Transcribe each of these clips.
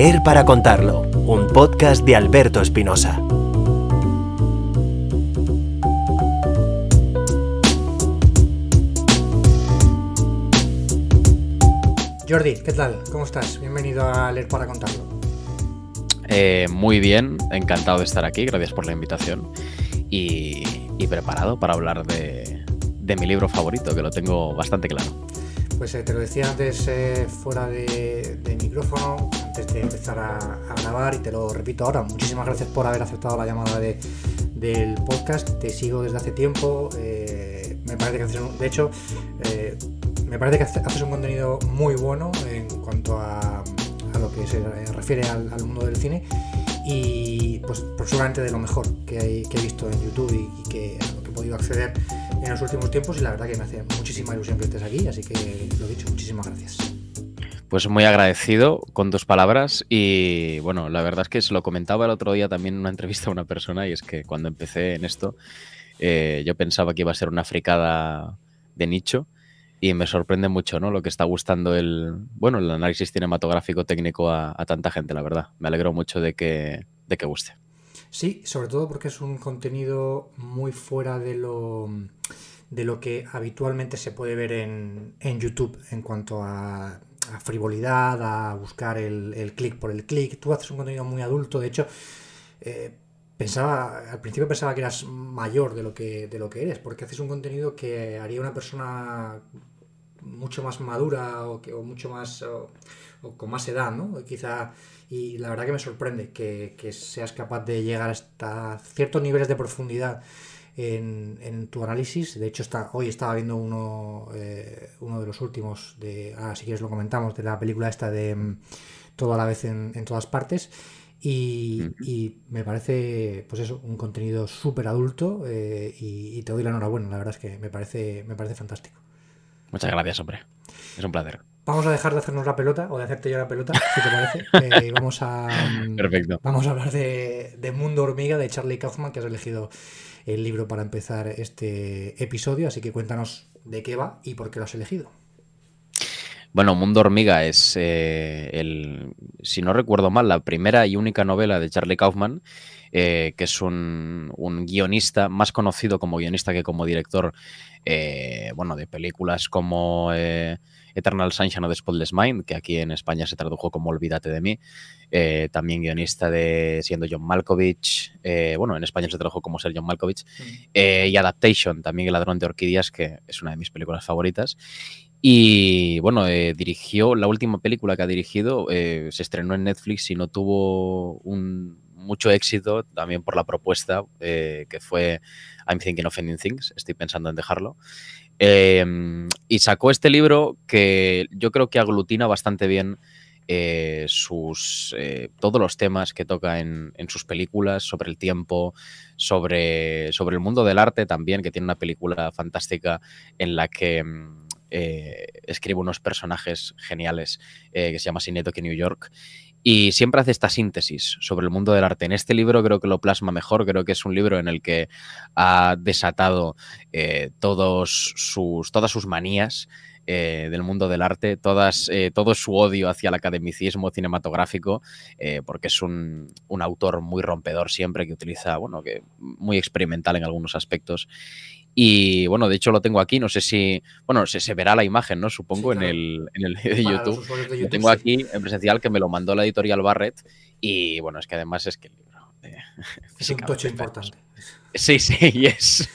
Leer para contarlo, un podcast de Alberto Espinosa. Jordi, ¿qué tal? ¿Cómo estás? Bienvenido a Leer para contarlo. Eh, muy bien, encantado de estar aquí, gracias por la invitación y, preparado para hablar de mi libro favorito, que lo tengo bastante claro pues eh, te lo decía antes eh, fuera de, micrófono, antes de empezar a, grabar y te lo repito ahora, muchísimas gracias por haber aceptado la llamada del podcast, te sigo desde hace tiempo, eh, me parece que de hecho, me parece que haces un contenido muy bueno en cuanto a, lo que se refiere al, mundo del cine y pues, pues de lo mejor que, he visto en YouTube y, a lo que he podido acceder en los últimos tiempos y la verdad que me hace muchísima ilusión que estés aquí, así que lo dicho, muchísimas gracias. Pues muy agradecido con tus palabras y bueno, la verdad es que se lo comentaba el otro día también en una entrevista a una persona y es que cuando empecé en esto eh, yo pensaba que iba a ser una fricada de nicho y me sorprende mucho ¿no? lo que está gustando el, bueno, el análisis cinematográfico técnico a, tanta gente, la verdad. Me alegro mucho de que, de que guste. Sí, sobre todo porque es un contenido muy fuera de lo, de lo que habitualmente se puede ver en, en YouTube en cuanto a, frivolidad, a buscar el, clic por el clic. Tú haces un contenido muy adulto, de hecho... Eh, pensaba, al principio pensaba que eras mayor de lo que, de lo que eres, porque haces un contenido que haría una persona mucho más madura o, que, mucho más con más edad, ¿no? Quizá y la verdad que me sorprende que, seas capaz de llegar hasta ciertos niveles de profundidad en, tu análisis. De hecho, está, hoy estaba viendo uno, eh, uno de los últimos, de, así ah, si quieres lo comentamos, de la película esta de mm, todo a la vez en, todas partes. Y, me parece, pues eso, un contenido súper adulto eh, y, y, te doy la enhorabuena, la verdad es que me parece, me parece fantástico. Muchas gracias, hombre. Es un placer. Vamos a dejar de hacernos la pelota o de hacerte yo la pelota, si te parece. Eh, vamos, a, mm, vamos a hablar de, Mundo Hormiga de Charlie Kaufman, que has elegido el libro para empezar este episodio. Así que cuéntanos de qué va y por qué lo has elegido. Bueno, Mundo Hormiga es, eh, el, si no recuerdo mal, la primera y única novela de Charlie Kaufman, eh, que es un, guionista más conocido como guionista que como director, bueno, de películas como Eternal Sunshine of the Spotless Mind, que aquí en España se tradujo como Olvídate de mí. Eh, también guionista de siendo John Malkovich. Eh, bueno, en España se tradujo como ser John Malkovich. Mm. Eh, y Adaptation, también El Ladrón de Orquídeas, que es una de mis películas favoritas. Y bueno, dirigió la última película que ha dirigido, se estrenó en Netflix y no tuvo un, mucho éxito también por la propuesta que fue I'm Thinking of Ending Things, estoy pensando en dejarlo. Em, y sacó este libro que yo creo que aglutina bastante bien eh, sus, eh, todos los temas que toca en, sus películas, sobre el tiempo, sobre, sobre, el mundo del arte también, que tiene una película fantástica en la que mm, eh, escribe unos personajes geniales que se llama que New York. Y siempre hace esta síntesis sobre el mundo del arte. En este libro creo que lo plasma mejor, creo que es un libro en el que ha desatado eh, todos sus, todas sus manías eh, del mundo del arte, todas, eh, todo su odio hacia el academicismo cinematográfico, porque es un, autor muy rompedor siempre, que utiliza, bueno, que muy experimental en algunos aspectos, y bueno, de hecho lo tengo aquí, no sé si, bueno, se, se verá la imagen, ¿no? Supongo en el, de, YouTube. Lo tengo aquí en presencial que me lo mandó la editorial Barrett y bueno, es que además es que el libro... Eh, es un tocho importante. Sí, sí, es,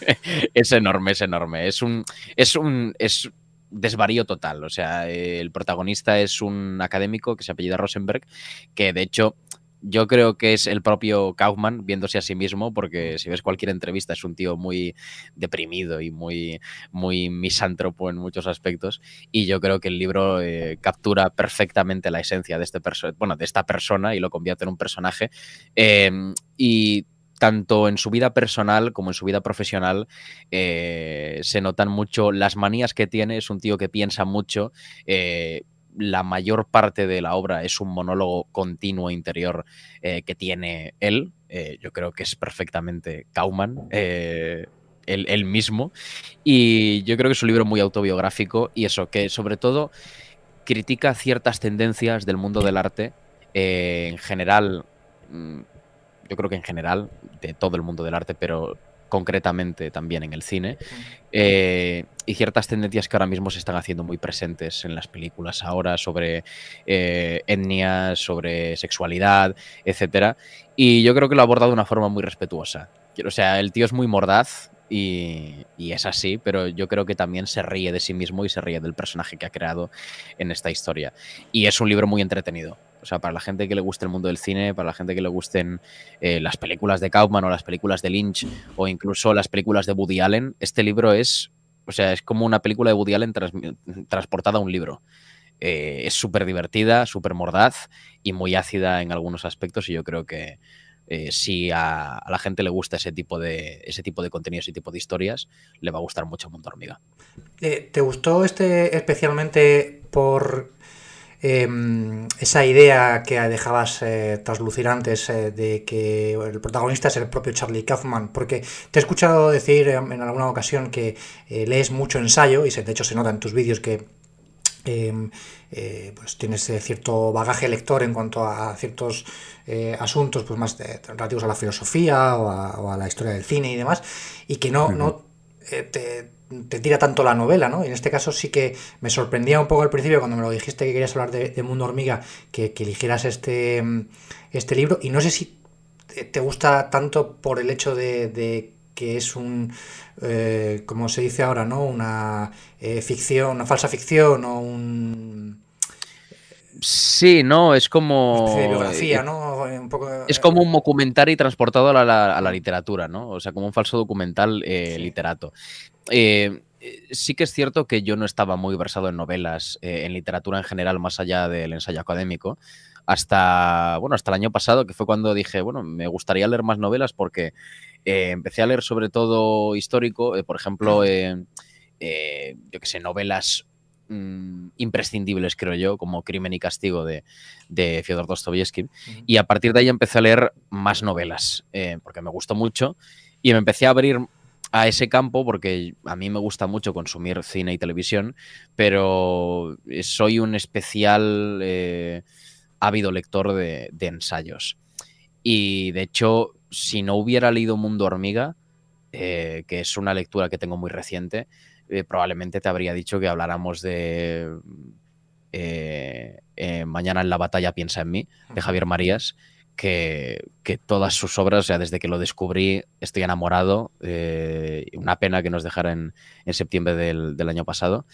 es enorme, es enorme. Es un, es un, es desvarío total. O sea, el protagonista es un académico que se apellida Rosenberg, que de hecho yo creo que es el propio Kaufman viéndose a sí mismo, porque si ves cualquier entrevista es un tío muy deprimido y muy, muy misántropo en muchos aspectos. Y yo creo que el libro eh, captura perfectamente la esencia de, este bueno, de esta persona y lo convierte en un personaje. Em, y tanto en su vida personal como en su vida profesional eh, se notan mucho las manías que tiene. Es un tío que piensa mucho, eh, la mayor parte de la obra es un monólogo continuo interior eh, que tiene él. Eh, yo creo que es perfectamente Kauman. Eh, él, mismo. Y yo creo que es un libro muy autobiográfico y eso, que sobre todo critica ciertas tendencias del mundo del arte. Eh, en general, mm, yo creo que en general, de todo el mundo del arte, pero concretamente también en el cine, eh, y ciertas tendencias que ahora mismo se están haciendo muy presentes en las películas ahora sobre eh, etnias, sobre sexualidad, etcétera. Y yo creo que lo ha abordado de una forma muy respetuosa. O sea, el tío es muy mordaz, y, es así, pero yo creo que también se ríe de sí mismo y se ríe del personaje que ha creado en esta historia. Y es un libro muy entretenido. O sea, para la gente que le guste el mundo del cine, para la gente que le gusten eh, las películas de Kaufman o las películas de Lynch o incluso las películas de Woody Allen, este libro es, o sea, es como una película de Woody Allen transportada a un libro. Eh, es súper divertida, súper mordaz y muy ácida en algunos aspectos y yo creo que eh, si a, la gente le gusta ese tipo de ese tipo de contenido, ese tipo de historias, le va a gustar mucho Mundo Hormiga. ¿Te gustó este especialmente por Em, esa idea que dejabas eh, traslucir antes eh, de que el protagonista es el propio Charlie Kaufman, porque te he escuchado decir em, en alguna ocasión que eh, lees mucho ensayo, y de hecho se nota en tus vídeos que em, pues tienes cierto bagaje lector en cuanto a ciertos asuntos pues más relativos a la filosofía o a, la historia del cine y demás, y que no, no te te tira tanto la novela, ¿no? en este caso sí que me sorprendía un poco al principio cuando me lo dijiste que querías hablar de, Mundo Hormiga, que, que, eligieras este, mm, este libro. Y no sé si te gusta tanto por el hecho de, que es un, eh, como se dice ahora, ¿no? Una eh, ficción, una falsa ficción o un... Sí, no, es como... Eh, es como un documentario transportado a la, literatura, ¿no? O sea, como un falso documental literato. Eh, eh, sí que es cierto que yo no estaba muy versado en novelas, eh, en literatura en general, más allá del ensayo académico, hasta, bueno, hasta el año pasado, que fue cuando dije, bueno, me gustaría leer más novelas porque empecé a leer sobre todo histórico, por ejemplo, yo que sé, novelas mm, imprescindibles, creo yo, como Crimen y Castigo de, de Fyodor Dostoyevsky. Y a partir de ahí empecé a leer más novelas, porque me gustó mucho y me empecé a abrir a ese campo porque a mí me gusta mucho consumir cine y televisión, pero soy un especial eh, ávido lector de, ensayos. Y de hecho, si no hubiera leído Mundo Hormiga, eh, que es una lectura que tengo muy reciente, eh, probablemente te habría dicho que habláramos de Mañana en la batalla piensa en mí, de Javier Marías, que, todas sus obras, o desde que lo descubrí, estoy enamorado. Eh, una pena que nos dejara en, septiembre del, año pasado.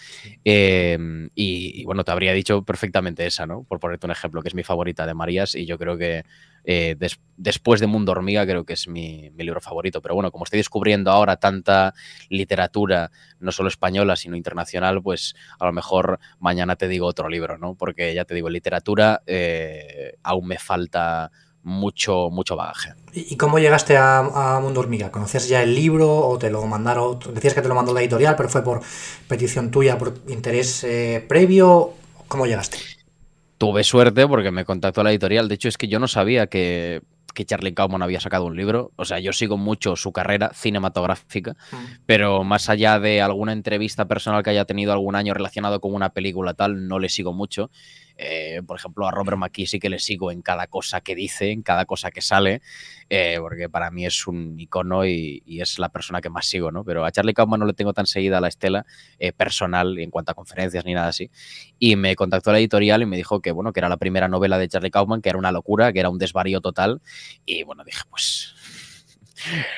Em, y, bueno, te habría dicho perfectamente esa, ¿no? Por ponerte un ejemplo, que es mi favorita de Marías y yo creo que eh, después de Mundo Hormiga creo que es mi, mi, libro favorito. Pero bueno, como estoy descubriendo ahora tanta literatura, no solo española, sino internacional, pues a lo mejor mañana te digo otro libro, ¿no? Porque ya te digo, literatura eh, aún me falta mucho, mucho bagaje. ¿Y cómo llegaste a, Mundo Hormiga? ¿Conocías ya el libro o te lo mandaron? Decías que te lo mandó la editorial, pero fue por petición tuya, por interés eh, previo. ¿Cómo llegaste? Tuve suerte porque me contactó la editorial. De hecho, es que yo no sabía que, que Charlie Kaufman había sacado un libro. O sea, yo sigo mucho su carrera cinematográfica, mm. pero más allá de alguna entrevista personal que haya tenido algún año relacionado con una película tal, no le sigo mucho. Eh, por ejemplo, a Robert McKee sí que le sigo en cada cosa que dice, en cada cosa que sale, eh, porque para mí es un icono y, es la persona que más sigo, ¿no? Pero a Charlie Kaufman no le tengo tan seguida a la estela eh, personal en cuanto a conferencias ni nada así. Y me contactó la editorial y me dijo que, bueno, que era la primera novela de Charlie Kaufman, que era una locura, que era un desvarío total. Y bueno, dije, pues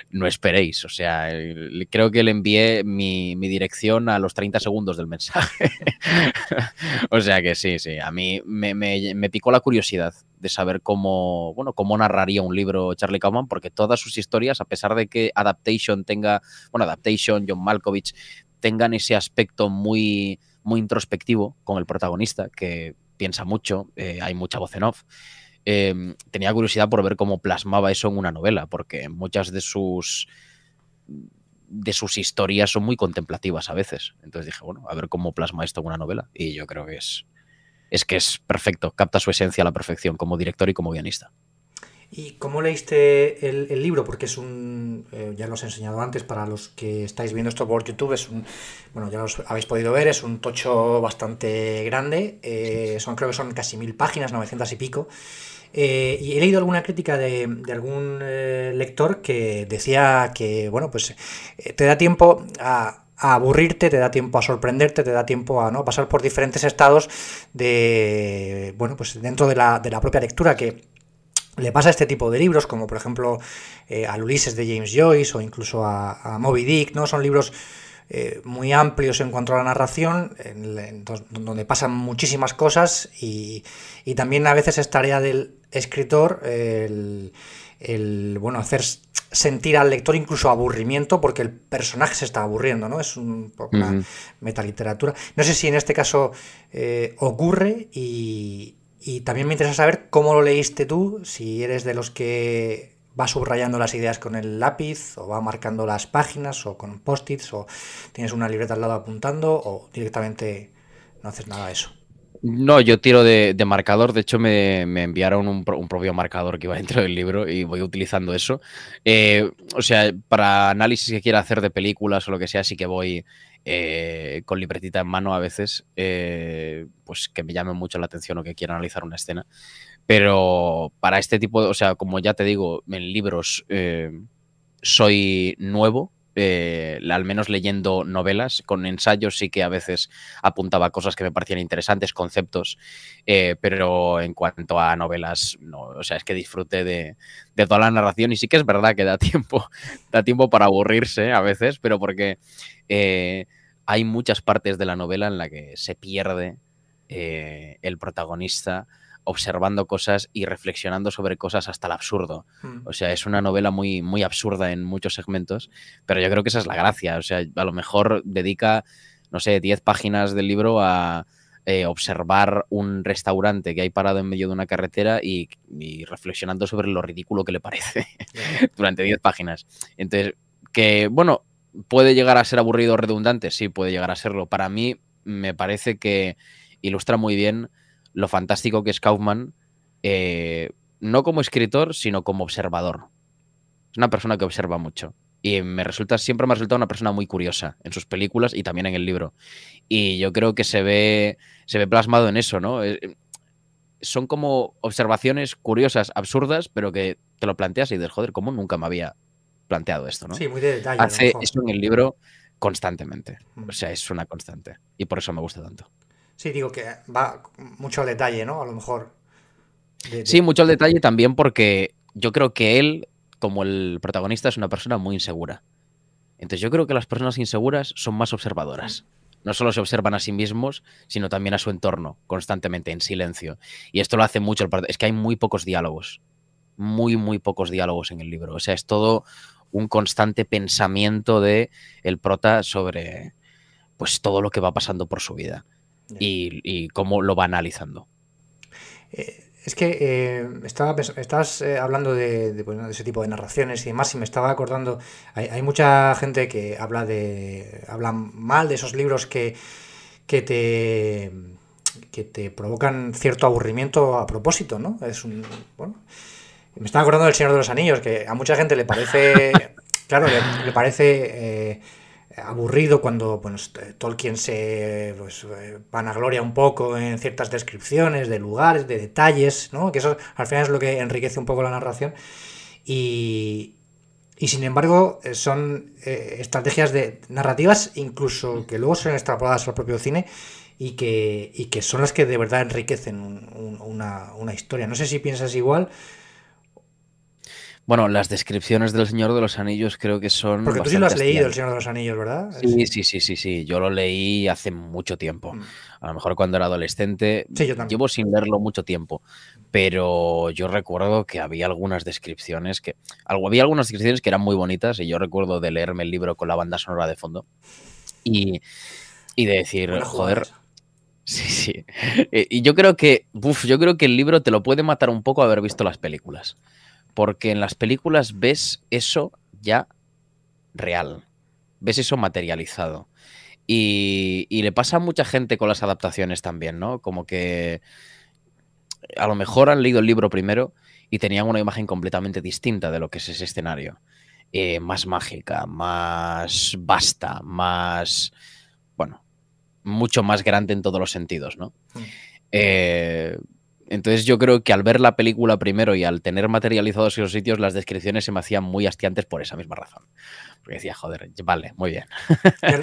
no esperéis. O sea, creo que le envié mi, dirección a los 30 segundos del mensaje. o sea que sí, sí, a mí me, picó la curiosidad de saber cómo, bueno, cómo narraría un libro Charlie Kaufman, porque todas sus historias, a pesar de que Adaptation tenga, bueno, Adaptation, John Malkovich, tengan ese aspecto muy, muy introspectivo con el protagonista, que piensa mucho, eh, hay mucha voz en off. Em, tenía curiosidad por ver cómo plasmaba eso en una novela, porque muchas de sus de sus historias son muy contemplativas a veces. Entonces dije, bueno, a ver cómo plasma esto en una novela. Y yo creo que es, es que es perfecto, capta su esencia a la perfección como director y como guionista. ¿Y cómo leíste el, libro? Porque es un, eh, ya lo he enseñado antes, para los que estáis viendo esto por YouTube, es un, bueno, ya lo habéis podido ver, es un tocho bastante grande, eh, son creo que son casi mil páginas, 900 y pico. Eh, y he leído alguna crítica de, algún lector que decía que, bueno, pues te da tiempo a, aburrirte, te da tiempo a sorprenderte, te da tiempo a ¿no? pasar por diferentes estados de, bueno, pues dentro de la, de la propia lectura, que le pasa a este tipo de libros, como por ejemplo a eh, al Ulises de James Joyce o incluso a, Moby Dick, ¿no? Son libros eh, muy amplios en cuanto a la narración, donde pasan muchísimas cosas y, también a veces es tarea del escritor el, bueno, hacer sentir al lector incluso aburrimiento porque el personaje se está aburriendo, ¿no? Es un poco una metaliteratura. No sé si en este caso eh, ocurre y, y también me interesa saber cómo lo leíste tú, si eres de los que va subrayando las ideas con el lápiz o va marcando las páginas o con post-its o tienes una libreta al lado apuntando o directamente no haces nada de eso. No, yo tiro de, marcador. De hecho, me, enviaron un, propio marcador que iba dentro del libro y voy utilizando eso. Eh, o sea, para análisis que quiera hacer de películas o lo que sea, sí que voy eh, con libretita en mano a veces, eh, pues que me llame mucho la atención o que quiera analizar una escena. Pero para este tipo, de, o sea, como ya te digo, en libros eh, soy nuevo, eh, al menos leyendo novelas, con ensayos sí que a veces apuntaba cosas que me parecían interesantes, conceptos, eh, pero en cuanto a novelas, no, o sea, es que disfruté de, toda la narración y sí que es verdad que da tiempo, da tiempo para aburrirse a veces, pero porque eh, hay muchas partes de la novela en la que se pierde el protagonista observando cosas y reflexionando sobre cosas hasta el absurdo. Mm. O sea, es una novela muy, muy absurda en muchos segmentos, pero yo creo que esa es la gracia. O sea, a lo mejor dedica, no sé, 10 páginas del libro a eh, observar un restaurante que hay parado en medio de una carretera y, y reflexionando sobre lo ridículo que le parece durante 10 páginas. Entonces, que, bueno, puede llegar a ser aburrido o redundante, sí, puede llegar a serlo. Para mí, me parece que ilustra muy bien lo fantástico que es Kaufman, eh, no como escritor, sino como observador. Es una persona que observa mucho. Y me resulta, siempre me ha resultado una persona muy curiosa en sus películas y también en el libro. Y yo creo que se ve, se ve plasmado en eso, ¿no? Eh, son como observaciones curiosas, absurdas, pero que te lo planteas y dices, joder, ¿cómo nunca me había planteado esto, ¿no? Sí, muy de Hace eso en el libro constantemente. O mm. sea, es una constante. Y por eso me gusta tanto. Sí, digo que va mucho al detalle, ¿no? A lo mejor. Sí, mucho al detalle también porque yo creo que él, como el protagonista, es una persona muy insegura. Entonces yo creo que las personas inseguras son más observadoras. No solo se observan a sí mismos, sino también a su entorno, constantemente, en silencio. Y esto lo hace mucho el Es que hay muy pocos diálogos. Muy, muy pocos diálogos en el libro. O sea, es todo un constante pensamiento de el prota sobre pues todo lo que va pasando por su vida y, cómo lo va analizando. Eh, es que eh, estás eh, hablando de, ese tipo de narraciones y demás, y me estaba acordando, hay, mucha gente que habla de habla mal de esos libros que, te que te provocan cierto aburrimiento a propósito, ¿no? Es un me estaba acordando del Señor de los Anillos, que a mucha gente le parece, claro, le parece eh, eh, aburrido cuando eh, Tolkien se pues, eh, vanagloria un poco en ciertas descripciones de lugares, de detalles, ¿no? que eso al final es lo que enriquece un poco la narración. Y, sin embargo son estrategias de narrativas incluso que luego son extrapoladas al propio cine y que, que son las que de verdad enriquecen una, una historia. No sé si piensas igual. Bueno, las descripciones del Señor de los Anillos creo que son. Porque tú sí lo has leído, El Señor de los Anillos, ¿verdad? Sí, sí, sí, sí, sí. Yo lo leí hace mucho tiempo. Mm. A lo mejor cuando era adolescente. Sí, yo también. Llevo sin leerlo mucho tiempo. Pero yo recuerdo que había algunas descripciones que. Algo, había algunas descripciones que eran muy bonitas. Y yo recuerdo de leerme el libro con la banda sonora de fondo. Y, de decir, joder. Sí, sí. Eh, y yo creo que. Uf, yo creo que el libro te lo puede matar un poco haber visto las películas. Porque en las películas ves eso ya real, ves eso materializado. Y, le pasa a mucha gente con las adaptaciones también, ¿no? Como que a lo mejor han leído el libro primero y tenían una imagen completamente distinta de lo que es ese escenario. Eh, más mágica, más vasta, más, bueno, mucho más grande en todos los sentidos, ¿no? Mm. Eh, entonces yo creo que al ver la película primero y al tener materializados esos sitios, las descripciones se me hacían muy hastiantes por esa misma razón. Porque decía, joder, vale, muy bien.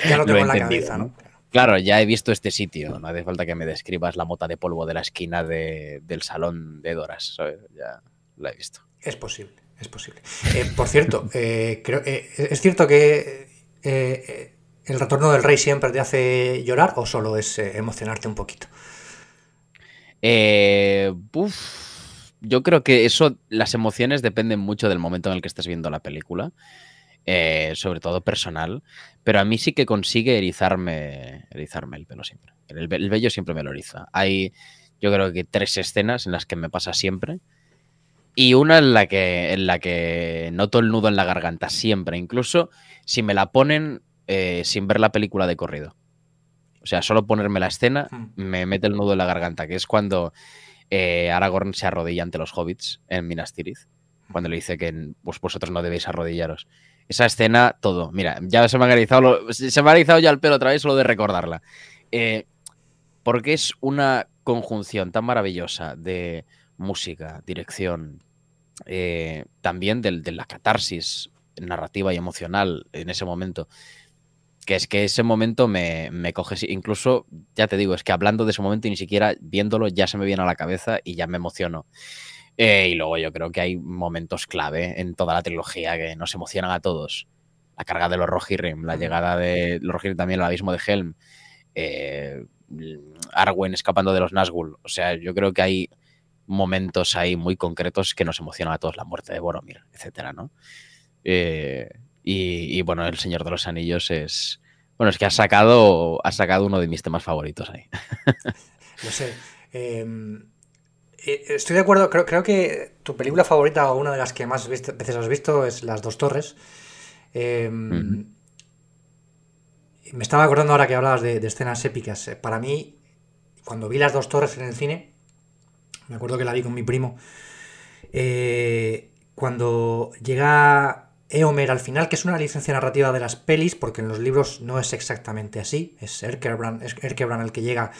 Ya, lo tengo en la cabeza, ¿no? Claro, ya he visto este sitio. No hace falta que me describas la mota de polvo de la esquina del salón de Doras. Ya la he visto. Es posible, es posible. Eh, por cierto, eh, creo, eh, es cierto que el retorno del rey siempre te hace llorar o solo es emocionarte un poquito. Eh, yo creo que eso, las emociones dependen mucho del momento en el que estés viendo la película, eh, sobre todo personal, pero a mí sí que consigue erizarme, erizarme el pelo siempre. El, vello siempre me lo eriza. Hay, yo creo que tres escenas en las que me pasa siempre. Y una en la que, en la que noto el nudo en la garganta siempre, incluso si me la ponen eh, sin ver la película de corrido. O sea, solo ponerme la escena hmm. me mete el nudo en la garganta, que es cuando eh, Aragorn se arrodilla ante los hobbits en Minas Tirith, hmm. cuando le dice que pues, vosotros no debéis arrodillaros. Esa escena, todo. Mira, ya se me ha realizado se me ha ya el pelo otra vez solo de recordarla. Eh, porque es una conjunción tan maravillosa de música, dirección, eh, también de, de la catarsis narrativa y emocional en ese momento que es que ese momento me, me coge, incluso, ya te digo, es que hablando de ese momento y ni siquiera viéndolo ya se me viene a la cabeza y ya me emociono. Eh, y luego yo creo que hay momentos clave en toda la trilogía que nos emocionan a todos. La carga de los Rohirrim, la llegada de los Rohirrim también al abismo de Helm, eh, Arwen escapando de los Nazgûl. O sea, yo creo que hay momentos ahí muy concretos que nos emocionan a todos, la muerte de Boromir, etcétera, ¿no? Eh, y, bueno, El Señor de los Anillos es. Bueno, es que ha sacado, ha sacado uno de mis temas favoritos ahí. no sé. Em, eh, estoy de acuerdo, creo, creo que tu película favorita o una de las que más veces has visto es Las Dos Torres. Em, me estaba acordando ahora que hablabas de, escenas épicas. Eh, para mí, cuando vi Las Dos Torres en el cine, me acuerdo que la vi con mi primo. Eh, cuando llega Eomer, al final, que es una licencia narrativa de las pelis, porque en los libros no es exactamente así, es Erkebrand, es el que llega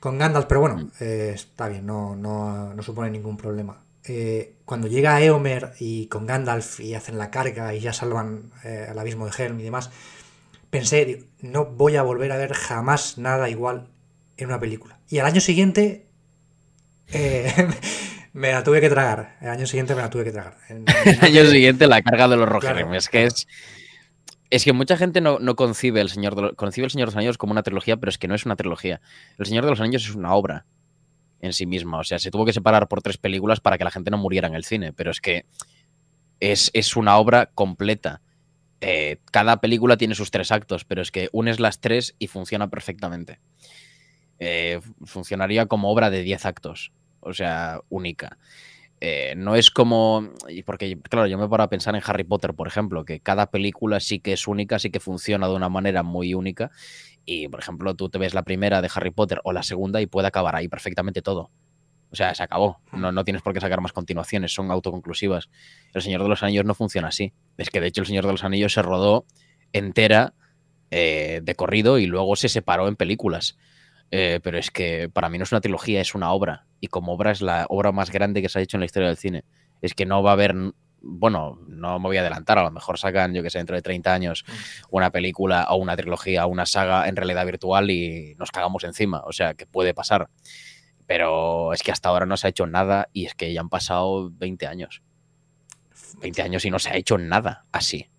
con Gandalf, pero bueno, eh, está bien, no, supone ningún problema. Eh, cuando llega Eomer y con Gandalf y hacen la carga y ya salvan eh, al abismo de Helm y demás, pensé, no voy a volver a ver jamás nada igual en una película. Y al año siguiente Me la tuve que tragar. El año siguiente me la tuve que tragar. El, año siguiente la carga de los rojeros. es que es. Es que mucha gente no, concibe el Señor de los, concibe el Señor de los Anillos como una trilogía, pero es que no es una trilogía. El Señor de los Anillos es una obra en sí misma. O sea, se tuvo que separar por tres películas para que la gente no muriera en el cine. Pero es que es, una obra completa. Eh, cada película tiene sus tres actos, pero es que unes las tres y funciona perfectamente. Eh, funcionaría como obra de diez actos o sea, única. Eh, no es como. Porque, claro, yo me paro a pensar en Harry Potter, por ejemplo, que cada película sí que es única, sí que funciona de una manera muy única. Y, por ejemplo, tú te ves la primera de Harry Potter o la segunda y puede acabar ahí perfectamente todo. O sea, se acabó. No, no tienes por qué sacar más continuaciones, son autoconclusivas. El Señor de los Anillos no funciona así. Es que, de hecho, el Señor de los Anillos se rodó entera eh, de corrido y luego se separó en películas. Eh, pero es que para mí no es una trilogía, es una obra. Y como obra es la obra más grande que se ha hecho en la historia del cine. Es que no va a haber, bueno, no me voy a adelantar, a lo mejor sacan, yo que sé, dentro de 30 años mm. una película o una trilogía o una saga en realidad virtual y nos cagamos encima. O sea, que puede pasar. Pero es que hasta ahora no se ha hecho nada y es que ya han pasado 20 años. 20 años y no se ha hecho nada así.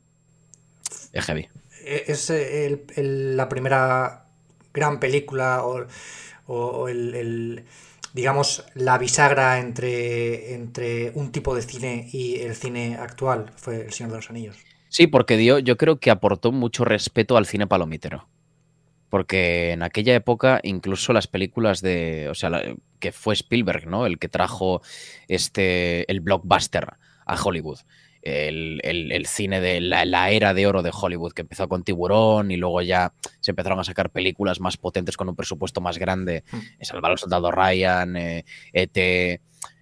Es heavy. E-, es eh, el, la primera gran película o, el, digamos, la bisagra entre, entre un tipo de cine y el cine actual fue El Señor de los Anillos. Sí, porque dio, yo creo que aportó mucho respeto al cine palomítero. Porque en aquella época, incluso las películas de. O sea, que fue Spielberg, ¿no? El que trajo este. el blockbuster a Hollywood el, cine de la, era de oro de Hollywood, que empezó con Tiburón y luego ya se empezaron a sacar películas más potentes con un presupuesto más grande, mm. eh, Salvar al Soldado Ryan, ET, eh, e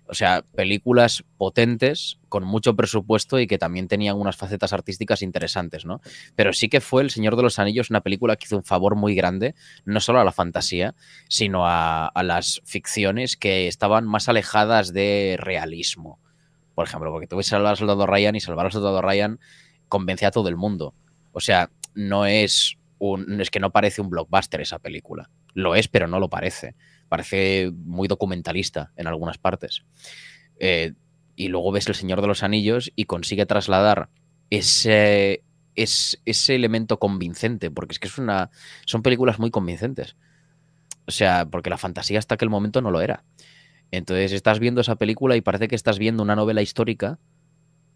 o sea, películas potentes con mucho presupuesto y que también tenían unas facetas artísticas interesantes, ¿no? Pero sí que fue El Señor de los Anillos una película que hizo un favor muy grande, no solo a la fantasía, sino a las ficciones que estaban más alejadas de realismo por ejemplo, porque tú ves salvar al soldado Ryan y salvar al soldado Ryan convence a todo el mundo. O sea, no es un. Es que no parece un blockbuster esa película. Lo es, pero no lo parece. Parece muy documentalista en algunas partes. Eh, y luego ves El Señor de los Anillos y consigue trasladar ese, es, ese elemento convincente, porque es que es una, son películas muy convincentes. O sea, porque la fantasía hasta aquel momento no lo era. Entonces estás viendo esa película y parece que estás viendo una novela histórica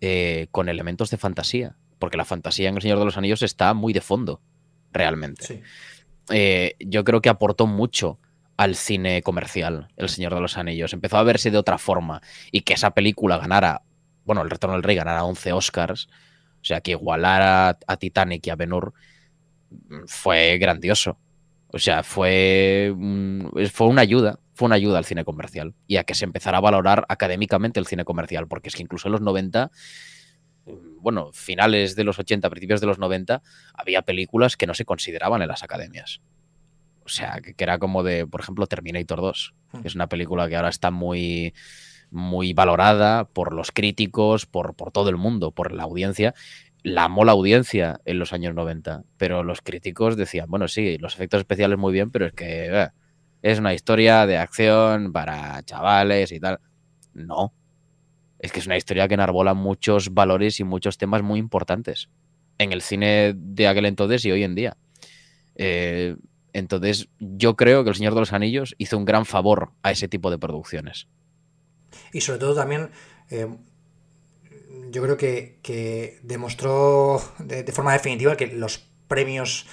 eh, con elementos de fantasía, porque la fantasía en El Señor de los Anillos está muy de fondo, realmente. Eh, yo creo que aportó mucho al cine comercial El Señor de los Anillos. Empezó a verse de otra forma y que esa película ganara, bueno, El Retorno del Rey ganara 11 Oscars, o sea, que igualara a Titanic y a Benur, fue grandioso. O sea, fue, fue una ayuda fue una ayuda al cine comercial y a que se empezara a valorar académicamente el cine comercial, porque es que incluso en los 90 mm, bueno, finales de los 80, principios de los 90, había películas que no se consideraban en las academias. O sea, que, era como de, por ejemplo, Terminator 2, hmm. que es una película que ahora está muy, muy valorada por los críticos, por, por todo el mundo, por la audiencia. La amó la audiencia en los años 90, pero los críticos decían, bueno, sí, los efectos especiales muy bien, pero es que... Eh, es una historia de acción para chavales y tal. No. Es que es una historia que enarbola muchos valores y muchos temas muy importantes en el cine de aquel entonces y hoy en día. Eh, entonces, yo creo que El Señor de los Anillos hizo un gran favor a ese tipo de producciones. Y sobre todo también, eh, yo creo que, demostró de, de, forma definitiva que los premios,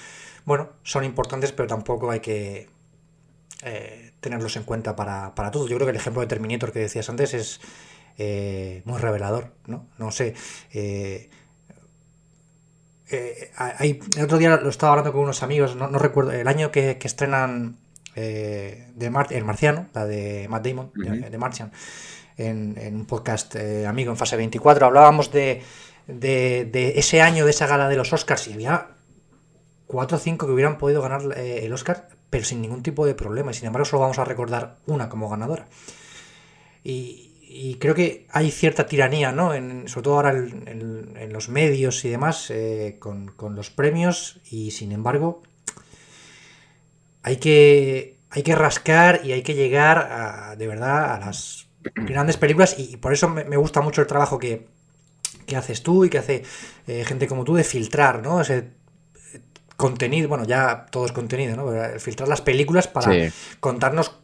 bueno, son importantes, pero tampoco hay que eh, tenerlos en cuenta para, para todos. Yo creo que el ejemplo de Terminator que decías antes es eh, muy revelador, ¿no? No sé. Eh, hay, el otro día lo estaba hablando con unos amigos, no, recuerdo, el año que, estrenan de El Marciano, la de Matt Damon, de, Marcian, en, un podcast amigo en fase 24, hablábamos de, de, de ese año de esa gala de los Oscars y había 4 o 5 que hubieran podido ganar el Oscar pero sin ningún tipo de problema. Y sin embargo, solo vamos a recordar una como ganadora. Y, creo que hay cierta tiranía, ¿no? En, sobre todo ahora en, los medios y demás, eh, con, los premios, y sin embargo, hay que, hay que rascar y hay que llegar de verdad a las grandes películas, y, por eso me, gusta mucho el trabajo que, que haces tú y que hace eh, gente como tú de filtrar, ¿no? Ese contenido, bueno, ya todo es contenido, ¿no? Eh, filtrar las películas para contarnos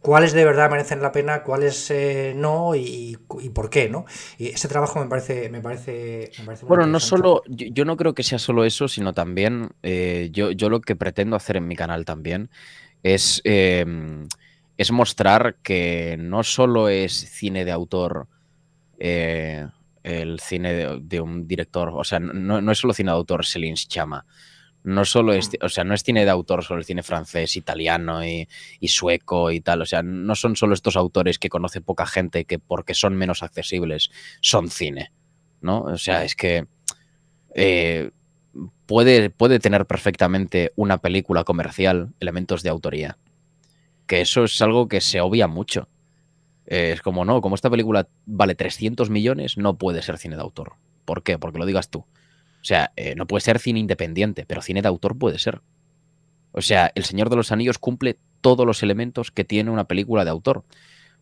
cuáles de verdad merecen la pena, cuáles eh, no y, por qué, ¿no? Y ese trabajo me parece, me parece, bueno. No solo, yo, no creo que sea solo eso, sino también eh, yo, lo que pretendo hacer en mi canal también es em, es mostrar que no solo es cine de autor. Eh, el cine de, un director, o sea, no, es solo cine de autor Selins Chama, no solo es, mm. o sea, no es cine de autor, solo es cine francés, italiano y, sueco y tal. O sea, no son solo estos autores que conoce poca gente que porque son menos accesibles, son cine. ¿No? O sea, es que. Eh, puede, puede tener perfectamente una película comercial elementos de autoría. Que eso es algo que se obvia mucho. Eh, es como, no, como esta película vale 300 millones, no puede ser cine de autor. ¿Por qué? Porque lo digas tú. O sea, eh, no puede ser cine independiente, pero cine de autor puede ser. O sea, El Señor de los Anillos cumple todos los elementos que tiene una película de autor.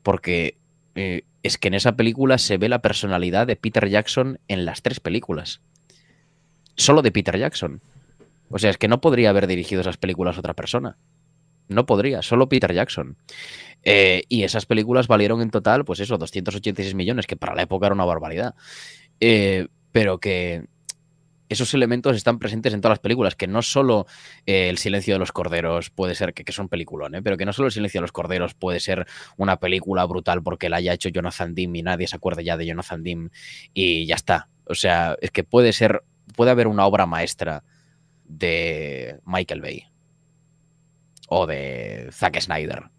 Porque eh, es que en esa película se ve la personalidad de Peter Jackson en las tres películas. Solo de Peter Jackson. O sea, es que no podría haber dirigido esas películas a otra persona. No podría, solo Peter Jackson. Eh, y esas películas valieron en total, pues eso, 286 millones, que para la época era una barbaridad. pero que esos elementos están presentes en todas las películas, que no solo eh, El silencio de los corderos puede ser, que, son peliculón, ¿eh? pero que no solo El silencio de los corderos puede ser una película brutal porque la haya hecho Jonathan Dim y nadie se acuerde ya de Jonathan Dim y ya está. O sea, es que puede ser, puede haber una obra maestra de Michael Bay o de Zack Snyder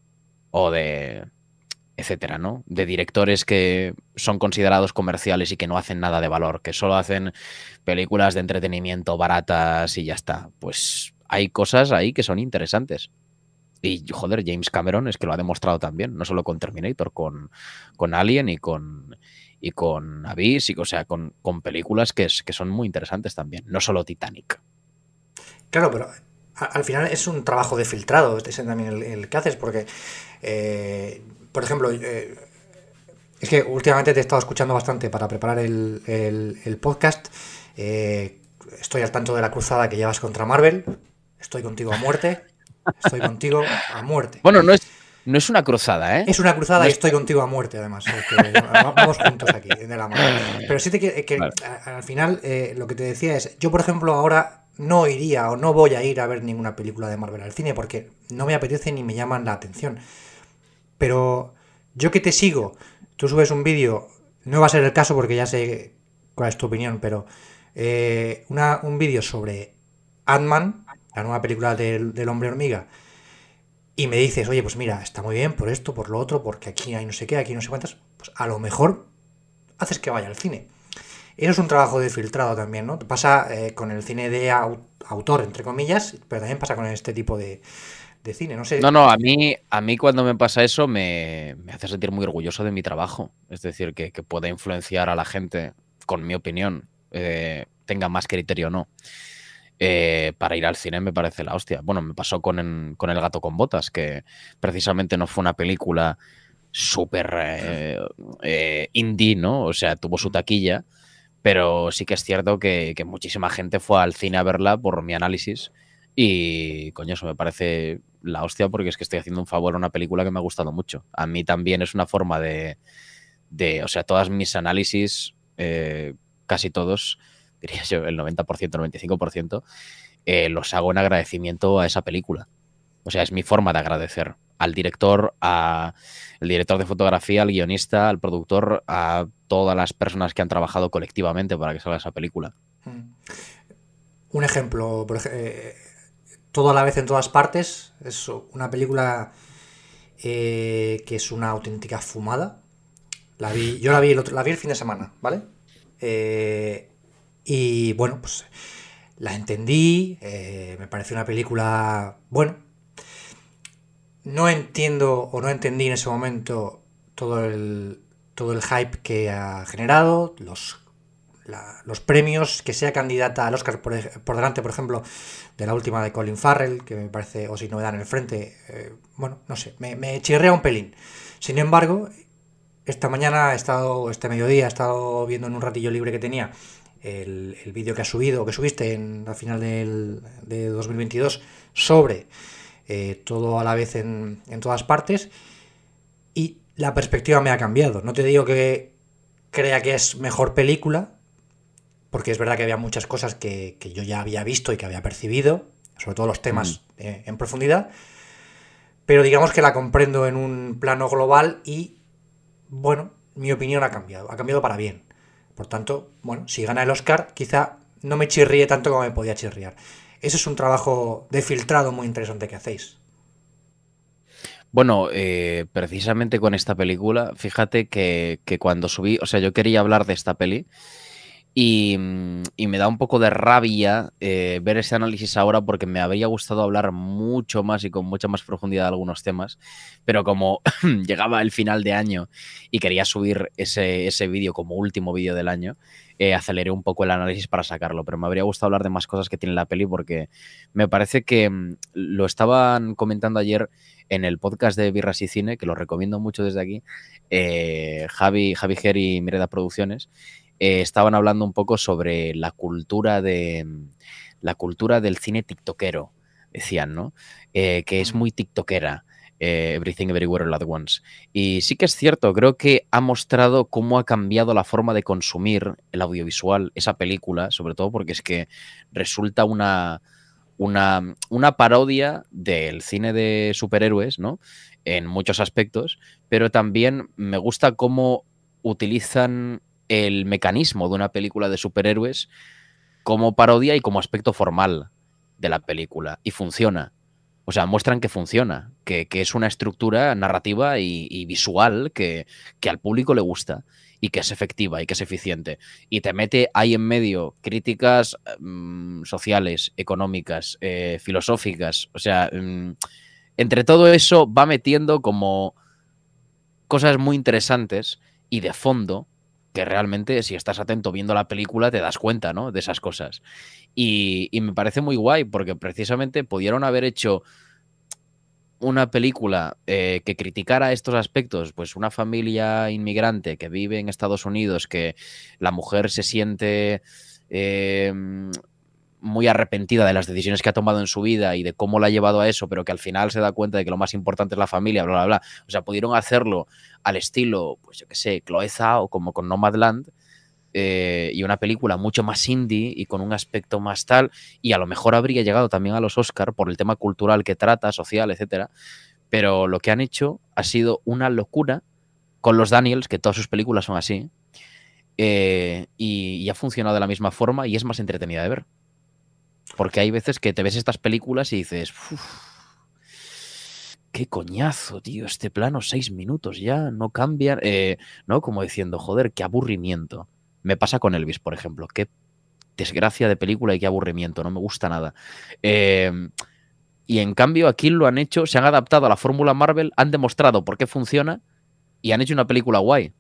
o de etcétera, ¿no? De directores que son considerados comerciales y que no hacen nada de valor, que solo hacen películas de entretenimiento baratas y ya está. Pues hay cosas ahí que son interesantes. Y joder, James Cameron es que lo ha demostrado también, no solo con Terminator, con, Alien y con, y con Abyss, y, o sea, con, películas que, son muy interesantes también, no solo Titanic. Claro, pero al final es un trabajo de filtrado, es también el, que haces, porque eh, por ejemplo, eh, es que últimamente te he estado escuchando bastante para preparar el, podcast. Eh, estoy al tanto de la cruzada que llevas contra Marvel. Estoy contigo a muerte. Estoy contigo a muerte. Bueno, no es, no es una cruzada, ¿eh? Es una cruzada y estoy contigo a muerte, además. vamos juntos aquí, de la mano. Pero sí te que, al final eh, lo que te decía es, yo por ejemplo ahora no iría o no voy a ir a ver ninguna película de Marvel al cine porque no me apetece ni me llaman la atención. Pero yo que te sigo, tú subes un vídeo, no va a ser el caso porque ya sé cuál es tu opinión, pero eh, un vídeo sobre Ant-Man, la nueva película del, hombre hormiga, y me dices, oye, pues mira, está muy bien por esto, por lo otro, porque aquí hay no sé qué, aquí no sé cuántas, pues a lo mejor haces que vaya al cine. Eso es un trabajo de filtrado también, ¿no? Pasa eh, con el cine de autor, entre comillas, pero también pasa con este tipo de, cine. No No, a mí, a mí cuando me pasa eso me, hace sentir muy orgulloso de mi trabajo. Es decir, que, que pueda influenciar a la gente con mi opinión, eh, tenga más criterio o no. Eh, para ir al cine me parece la hostia. Bueno, me pasó con, con El gato con botas, que precisamente no fue una película súper eh, indie, ¿no? O sea, tuvo su mm. taquilla, pero sí que es cierto que, que, muchísima gente fue al cine a verla por mi análisis y, coño, eso me parece la hostia porque es que estoy haciendo un favor a una película que me ha gustado mucho. A mí también es una forma de, o sea, todas mis análisis, eh, casi todos, diría yo el 90%, 95%, eh, los hago en agradecimiento a esa película. O sea, es mi forma de agradecer al director, al director de fotografía, al guionista, al productor, a todas las personas que han trabajado colectivamente para que salga esa película. Mm. Un ejemplo, por ejemplo eh, todo a la vez en todas partes. Es una película eh, que es una auténtica fumada. La vi, yo la vi, el la vi el fin de semana, ¿vale? Eh, y bueno, pues la entendí, eh, me pareció una película, bueno, no entiendo o no entendí en ese momento todo el, todo el hype que ha generado, los los premios, que sea candidata al Oscar por, delante, por ejemplo, de la última de Colin Farrell, que me parece, o si no me dan en el frente, eh, bueno, no sé, me, me, chirrea un pelín. Sin embargo, esta mañana he estado, este mediodía he estado viendo en un ratillo libre que tenía el, el vídeo que has subido, que subiste en, la final del, de 2022 sobre eh, todo a la vez en, en todas partes y la perspectiva me ha cambiado. No te digo que crea que es mejor película, porque es verdad que había muchas cosas que, yo ya había visto y que había percibido, sobre todo los temas mm. eh, en profundidad, pero digamos que la comprendo en un plano global y, bueno, mi opinión ha cambiado, ha cambiado para bien. Por tanto, bueno, si gana el Oscar, quizá no me chirríe tanto como me podía chirriar. Ese es un trabajo de filtrado muy interesante que hacéis. Bueno, eh, precisamente con esta película, fíjate que, que, cuando subí, o sea, yo quería hablar de esta peli Mm, y, me da un poco de rabia eh, ver ese análisis ahora porque me habría gustado hablar mucho más y con mucha más profundidad de algunos temas, pero como llegaba el final de año y quería subir ese, vídeo como último vídeo del año, eh, aceleré un poco el análisis para sacarlo, pero me habría gustado hablar de más cosas que tiene la peli porque me parece que mm, lo estaban comentando ayer en el podcast de Birras y Cine, que lo recomiendo mucho desde aquí, eh, Javi, Javi Ger y Mireda Producciones, eh, estaban hablando un poco sobre la cultura de la cultura del cine tiktokero, decían, ¿no? Eh, que es muy tiktokera. Eh, Everything Everywhere All At Once. Y sí que es cierto, creo que ha mostrado cómo ha cambiado la forma de consumir el audiovisual, esa película, sobre todo porque es que resulta una, una, una parodia del cine de superhéroes, ¿no? En muchos aspectos, pero también me gusta cómo utilizan el mecanismo de una película de superhéroes como parodia y como aspecto formal de la película. Y funciona. O sea, muestran que funciona, que, es una estructura narrativa y, visual que, al público le gusta y que es efectiva y que es eficiente. Y te mete ahí en medio críticas mm, sociales, económicas, eh, filosóficas. O sea, mm, entre todo eso va metiendo como cosas muy interesantes y de fondo que realmente si estás atento viendo la película te das cuenta ¿no? de esas cosas. Y, me parece muy guay porque precisamente pudieron haber hecho una película eh, que criticara estos aspectos, pues una familia inmigrante que vive en Estados Unidos, que la mujer se siente... Eh, muy arrepentida de las decisiones que ha tomado en su vida y de cómo la ha llevado a eso, pero que al final se da cuenta de que lo más importante es la familia, bla, bla, bla. O sea, pudieron hacerlo al estilo, pues yo qué sé, Cloeza o como con Nomadland, Land, eh, y una película mucho más indie y con un aspecto más tal, y a lo mejor habría llegado también a los Oscar por el tema cultural que trata, social, etcétera. Pero lo que han hecho ha sido una locura con los Daniels, que todas sus películas son así, eh, y ha funcionado de la misma forma y es más entretenida de ver. Porque hay veces que te ves estas películas y dices, qué coñazo, tío, este plano, seis minutos ya, no cambian, eh, ¿no? Como diciendo, joder, qué aburrimiento. Me pasa con Elvis, por ejemplo, qué desgracia de película y qué aburrimiento, no me gusta nada. Em, y en cambio aquí lo han hecho, se han adaptado a la fórmula Marvel, han demostrado por qué funciona y han hecho una película guay.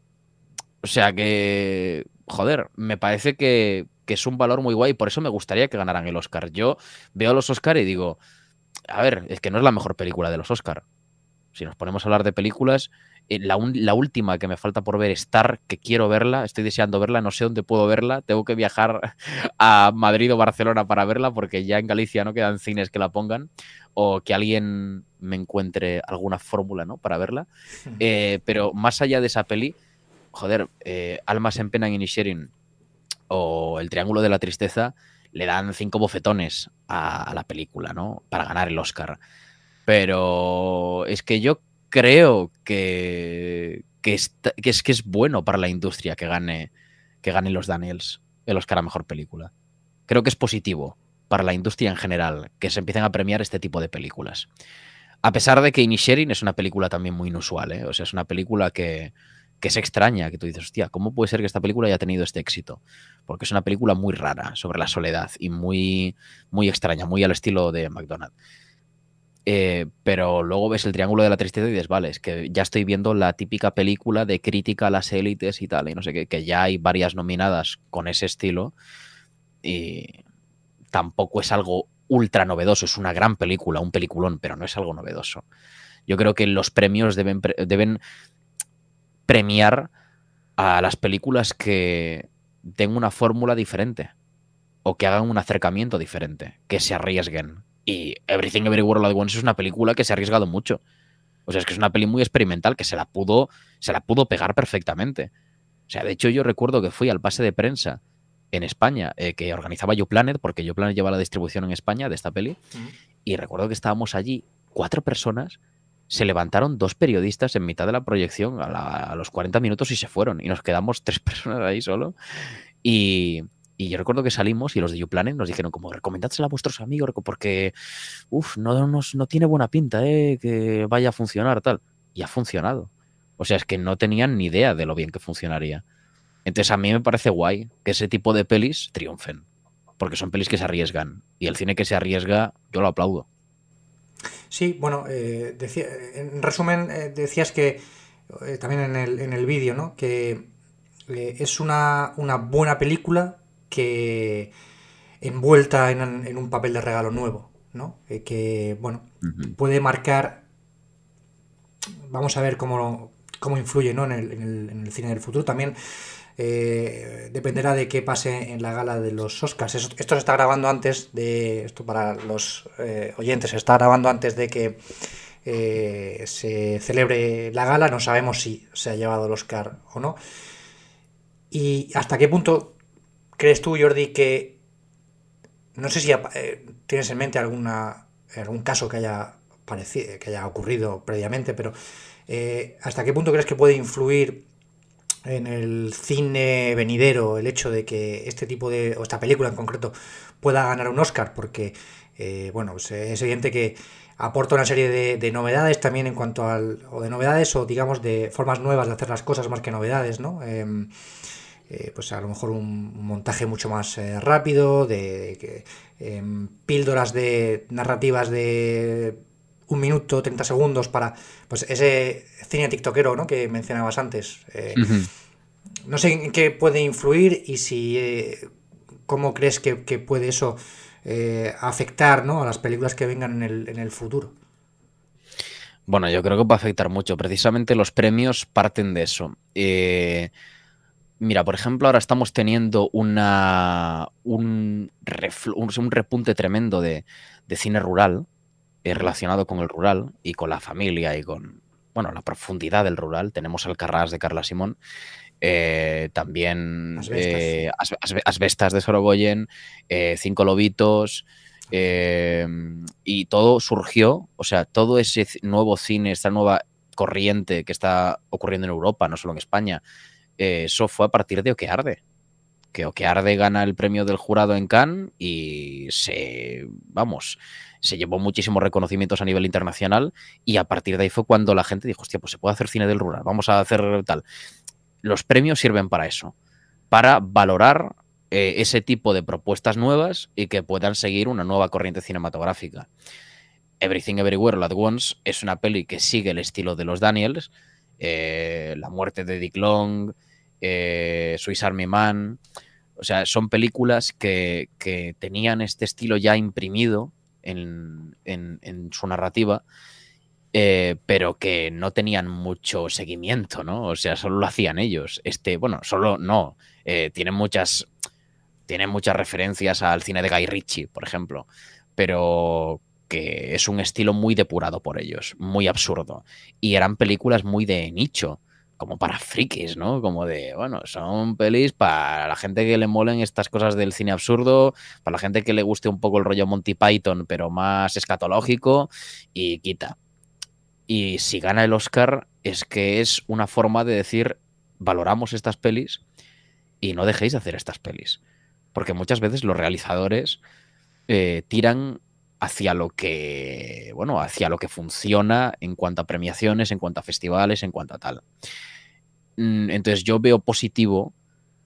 O sea que, joder, me parece que que es un valor muy guay. Por eso me gustaría que ganaran el Oscar. Yo veo los Oscar y digo, a ver, es que no es la mejor película de los Oscar. Si nos ponemos a hablar de películas, eh, la, última que me falta por ver, Star, que quiero verla, estoy deseando verla, no sé dónde puedo verla, tengo que viajar a Madrid o Barcelona para verla porque ya en Galicia no quedan cines que la pongan o que alguien me encuentre alguna fórmula ¿no? para verla. Eh, pero más allá de esa peli, joder, eh, Almas en Pena en Inisherin, o El Triángulo de la Tristeza le dan cinco bofetones a, la película, ¿no? Para ganar el Oscar. Pero es que yo creo que, que, es, que es bueno para la industria que gane, que gane los Daniels el Oscar a Mejor Película. Creo que es positivo para la industria en general que se empiecen a premiar este tipo de películas. A pesar de que Inisherin es una película también muy inusual, ¿eh? o sea, es una película que, que es extraña, que tú dices, hostia, ¿cómo puede ser que esta película haya tenido este éxito? Porque es una película muy rara sobre la soledad y muy, muy extraña, muy al estilo de McDonald's. Eh, pero luego ves el Triángulo de la Tristeza y dices, vale, es que ya estoy viendo la típica película de crítica a las élites y tal, y no sé qué, que ya hay varias nominadas con ese estilo, y tampoco es algo ultra novedoso, es una gran película, un peliculón, pero no es algo novedoso. Yo creo que los premios deben, deben premiar a las películas que tengan una fórmula diferente o que hagan un acercamiento diferente, que se arriesguen. Y Everything Everywhere All At Once es una película que se ha arriesgado mucho. O sea, es que es una peli muy experimental que se la pudo, se la pudo pegar perfectamente. O sea, de hecho yo recuerdo que fui al pase de prensa en España eh, que organizaba Planet porque Planet lleva la distribución en España de esta peli, y recuerdo que estábamos allí cuatro personas se levantaron dos periodistas en mitad de la proyección a, los 40 minutos y se fueron. Y nos quedamos tres personas ahí solo. Y, yo recuerdo que salimos y los de Uplanet nos dijeron como, recomendádsela a vuestros amigos porque, uff, no, no, tiene buena pinta, eh, que vaya a funcionar tal. Y ha funcionado. O sea, es que no tenían ni idea de lo bien que funcionaría. Entonces a mí me parece guay que ese tipo de pelis triunfen. Porque son pelis que se arriesgan. Y el cine que se arriesga, yo lo aplaudo. Sí, bueno, eh, en resumen, eh, decías que eh, también en el, en el vídeo, ¿no? Que es una, una, buena película que envuelta en, un papel de regalo nuevo, ¿no? que, bueno, puede marcar. Vamos a ver cómo, cómo influye ¿no? en, el, en el cine del futuro. También eh, dependerá de qué pase en la gala de los Oscars. Esto, se está grabando antes de. Esto para los eh, oyentes, se está grabando antes de que eh, se celebre la gala. No sabemos si se ha llevado el Oscar o no. ¿Y hasta qué punto crees tú, Jordi, que. No sé si tienes en mente alguna, algún caso que haya, parecido, que haya ocurrido previamente, pero ¿hasta qué punto crees que puede influir en el cine venidero el hecho de que este tipo de, o esta película en concreto, pueda ganar un Oscar, porque, eh, bueno, pues, eh, es evidente que aporta una serie de, novedades también en cuanto al, o de novedades o digamos de formas nuevas de hacer las cosas más que novedades, ¿no? Em, eh, pues a lo mejor un montaje mucho más rápido, de, em, píldoras de narrativas de un minuto, 30 segundos para pues ese cine tiktokero ¿no? que mencionabas antes. Eh, no sé en qué puede influir y si eh, cómo crees que, puede eso eh, afectar ¿no? a las películas que vengan en el, futuro. Bueno, yo creo que va a afectar mucho. Precisamente los premios parten de eso. mira, por ejemplo, ahora estamos teniendo una, un, un, repunte tremendo de, de cine rural, eh, relacionado con el rural y con la familia y con, bueno, la profundidad del rural. Tenemos carras de Carla Simón, eh, también Asbestas. Eh, de Soroboyen Cinco Lobitos, em, y todo surgió, o sea, todo ese nuevo cine, esta nueva corriente que está ocurriendo en Europa, no solo en España, eso fue a partir de Oquearde. Arde que Arde gana el premio del jurado en Cannes y se, vamos, se llevó muchísimos reconocimientos a nivel internacional y a partir de ahí fue cuando la gente dijo, hostia, pues se puede hacer cine del rural, vamos a hacer tal. Los premios sirven para eso, para valorar eh, ese tipo de propuestas nuevas y que puedan seguir una nueva corriente cinematográfica. Everything Everywhere All At Once es una peli que sigue el estilo de los Daniels, eh, la muerte de Dick Long, eh, Swiss Army Man, o sea, son películas que, que tenían este estilo ya imprimido en, en, su narrativa, eh, pero que no tenían mucho seguimiento, ¿no? O sea, solo lo hacían ellos. Este, bueno, solo no. Eh, tienen muchas. Tienen muchas referencias al cine de Guy Ritchie, por ejemplo. Pero, que es un estilo muy depurado por ellos, muy absurdo. Y eran películas muy de nicho como para frikis, ¿no? Como de, bueno, son pelis para la gente que le molen estas cosas del cine absurdo, para la gente que le guste un poco el rollo Monty Python, pero más escatológico, y quita. Y si gana el Oscar, es que es una forma de decir, valoramos estas pelis y no dejéis de hacer estas pelis. Porque muchas veces los realizadores eh, tiran hacia lo que, bueno, hacia lo que funciona en cuanto a premiaciones, en cuanto a festivales, en cuanto a tal. Mm, entonces yo veo positivo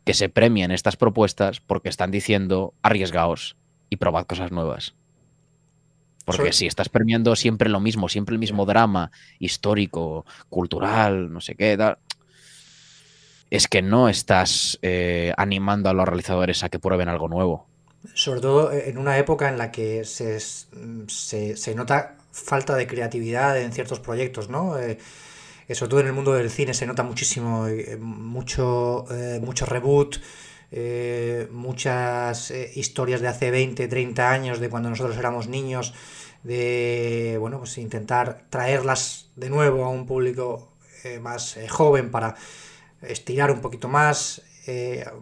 que se premien estas propuestas porque están diciendo arriesgaos y probad cosas nuevas. Porque si estás premiando siempre lo mismo, siempre el mismo drama histórico, cultural, no sé qué, es que no estás eh, animando a los realizadores a que prueben algo nuevo sobre todo eh, en una época en la que mm, se, nota falta de creatividad en ciertos proyectos, ¿no? Eh, eh, sobre todo en el mundo del cine se nota muchísimo, mucho, reboot, muchas historias de hace 20, 30 años, de cuando nosotros éramos niños, de bueno, pues intentar traerlas de nuevo a un público más joven para estirar un poquito más,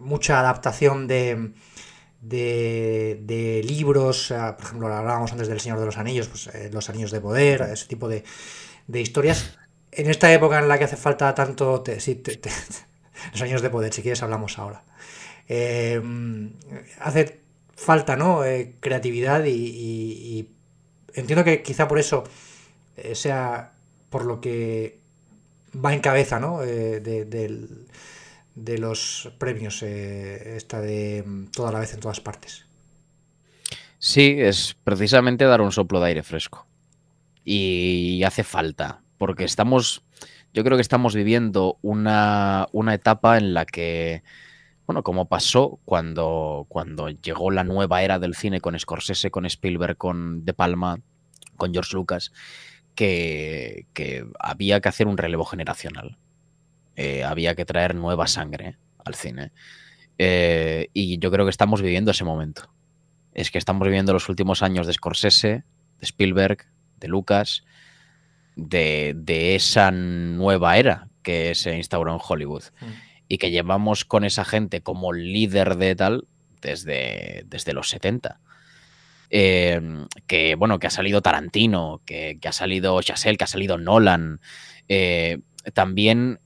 mucha adaptación de de, libros, por ejemplo, hablábamos antes del Señor de los Anillos, pues, eh, los Anillos de Poder, ese tipo de, historias. En esta época en la que hace falta tanto... los Anillos de Poder, si quieres hablamos ahora. Eh, hace falta ¿no? Eh, creatividad y, entiendo que quizá por eso sea por lo que va en cabeza ¿no? del de los premios, eh, esta de mm, toda la vez en todas partes. Sí, es precisamente dar un soplo de aire fresco. Y hace falta, porque estamos, yo creo que estamos viviendo una, una etapa en la que, bueno, como pasó cuando, cuando llegó la nueva era del cine con Scorsese, con Spielberg, con De Palma, con George Lucas, que, que había que hacer un relevo generacional eh, había que traer nueva sangre al cine. Eh, y yo creo que estamos viviendo ese momento. Es que estamos viviendo los últimos años de Scorsese, de Spielberg, de Lucas, de, esa nueva era que se instauró en Hollywood. Mm. Y que llevamos con esa gente como líder de tal desde, desde los 70. Eh, que bueno, que ha salido Tarantino, que, ha salido Chassel, que ha salido Nolan. también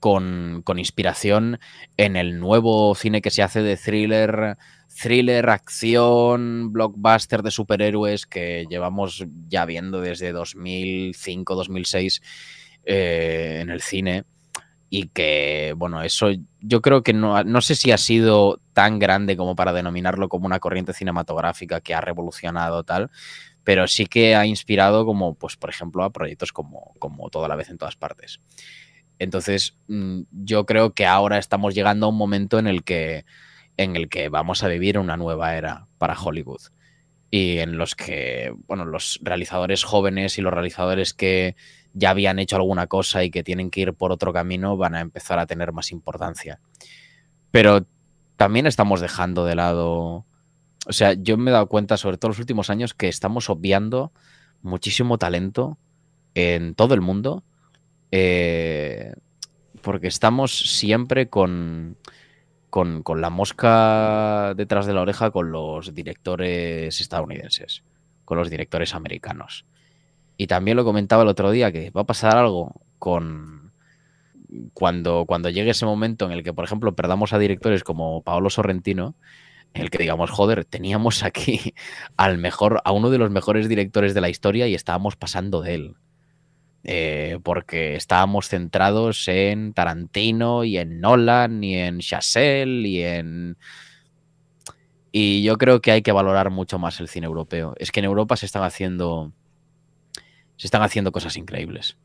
con, inspiración en el nuevo cine que se hace de thriller, thriller, acción, blockbuster de superhéroes que llevamos ya viendo desde 2005, 2006 eh, en el cine. Y que, bueno, eso yo creo que no, no sé si ha sido tan grande como para denominarlo como una corriente cinematográfica que ha revolucionado tal, pero sí que ha inspirado como, pues, por ejemplo, a proyectos como, como Toda la vez en todas partes. Entonces, mm, yo creo que ahora estamos llegando a un momento en el que, en el que vamos a vivir una nueva era para Hollywood y en los que, bueno, los realizadores jóvenes y los realizadores que ya habían hecho alguna cosa y que tienen que ir por otro camino van a empezar a tener más importancia. Pero también estamos dejando de lado, o sea, yo me he dado cuenta, sobre todo en los últimos años, que estamos obviando muchísimo talento en todo el mundo eh, porque estamos siempre con, con, la mosca detrás de la oreja con los directores estadounidenses, con los directores americanos. Y también lo comentaba el otro día, que va a pasar algo con cuando, cuando llegue ese momento en el que, por ejemplo, perdamos a directores como Paolo Sorrentino, en el que digamos, joder, teníamos aquí al mejor, a uno de los mejores directores de la historia y estábamos pasando de él. Eh, porque estábamos centrados en Tarantino y en Nolan y en Chazelle y en... Y yo creo que hay que valorar mucho más el cine europeo. Es que en Europa se están haciendo, se están haciendo cosas increíbles.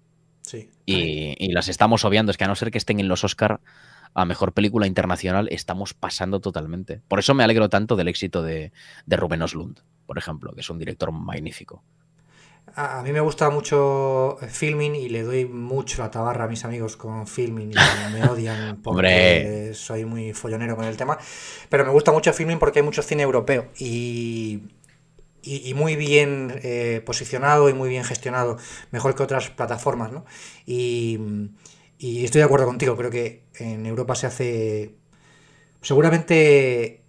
Y, las estamos obviando. Es que a no ser que estén en los Oscar a Mejor Película Internacional, estamos pasando totalmente. Por eso me alegro tanto del éxito de, de Rubén Oslund, por ejemplo, que es un director magnífico a, mí me gusta mucho eh, filming y le doy mucho la tabarra a mis amigos con filming y me odian porque soy muy follonero con el tema. Pero me gusta mucho filming porque hay mucho cine europeo y, muy bien eh, posicionado y muy bien gestionado, mejor que otras plataformas, ¿no? Y, y estoy de acuerdo contigo, creo que en Europa se hace seguramente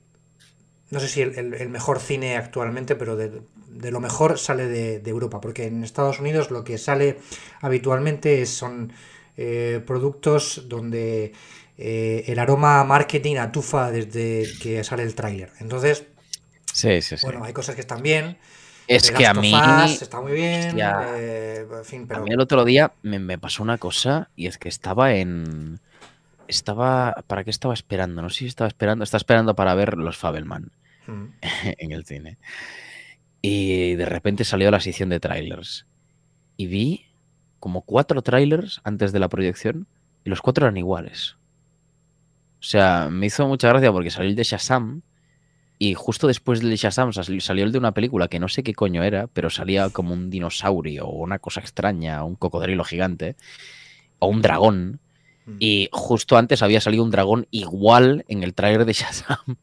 no sé si el, mejor cine actualmente, pero de, de lo mejor sale de, Europa, porque en Estados Unidos lo que sale habitualmente son eh, productos donde eh, el aroma marketing atufa desde que sale el tráiler. Entonces, bueno, hay cosas que están bien. Es que a mí. está muy bien. Eh, en fin, pero... A mí el otro día me, pasó una cosa y es que estaba en. Estaba. ¿Para qué estaba esperando? No sé si estaba esperando. Estaba esperando para ver los Fabelman mm. en el cine. Y de repente salió la sesión de trailers. Y vi como cuatro trailers antes de la proyección y los cuatro eran iguales. O sea, me hizo mucha gracia porque salió el de Shazam y justo después del de Shazam salió el de una película que no sé qué coño era, pero salía como un dinosaurio o una cosa extraña, o un cocodrilo gigante o un dragón. Mm. Y justo antes había salido un dragón igual en el trailer de Shazam.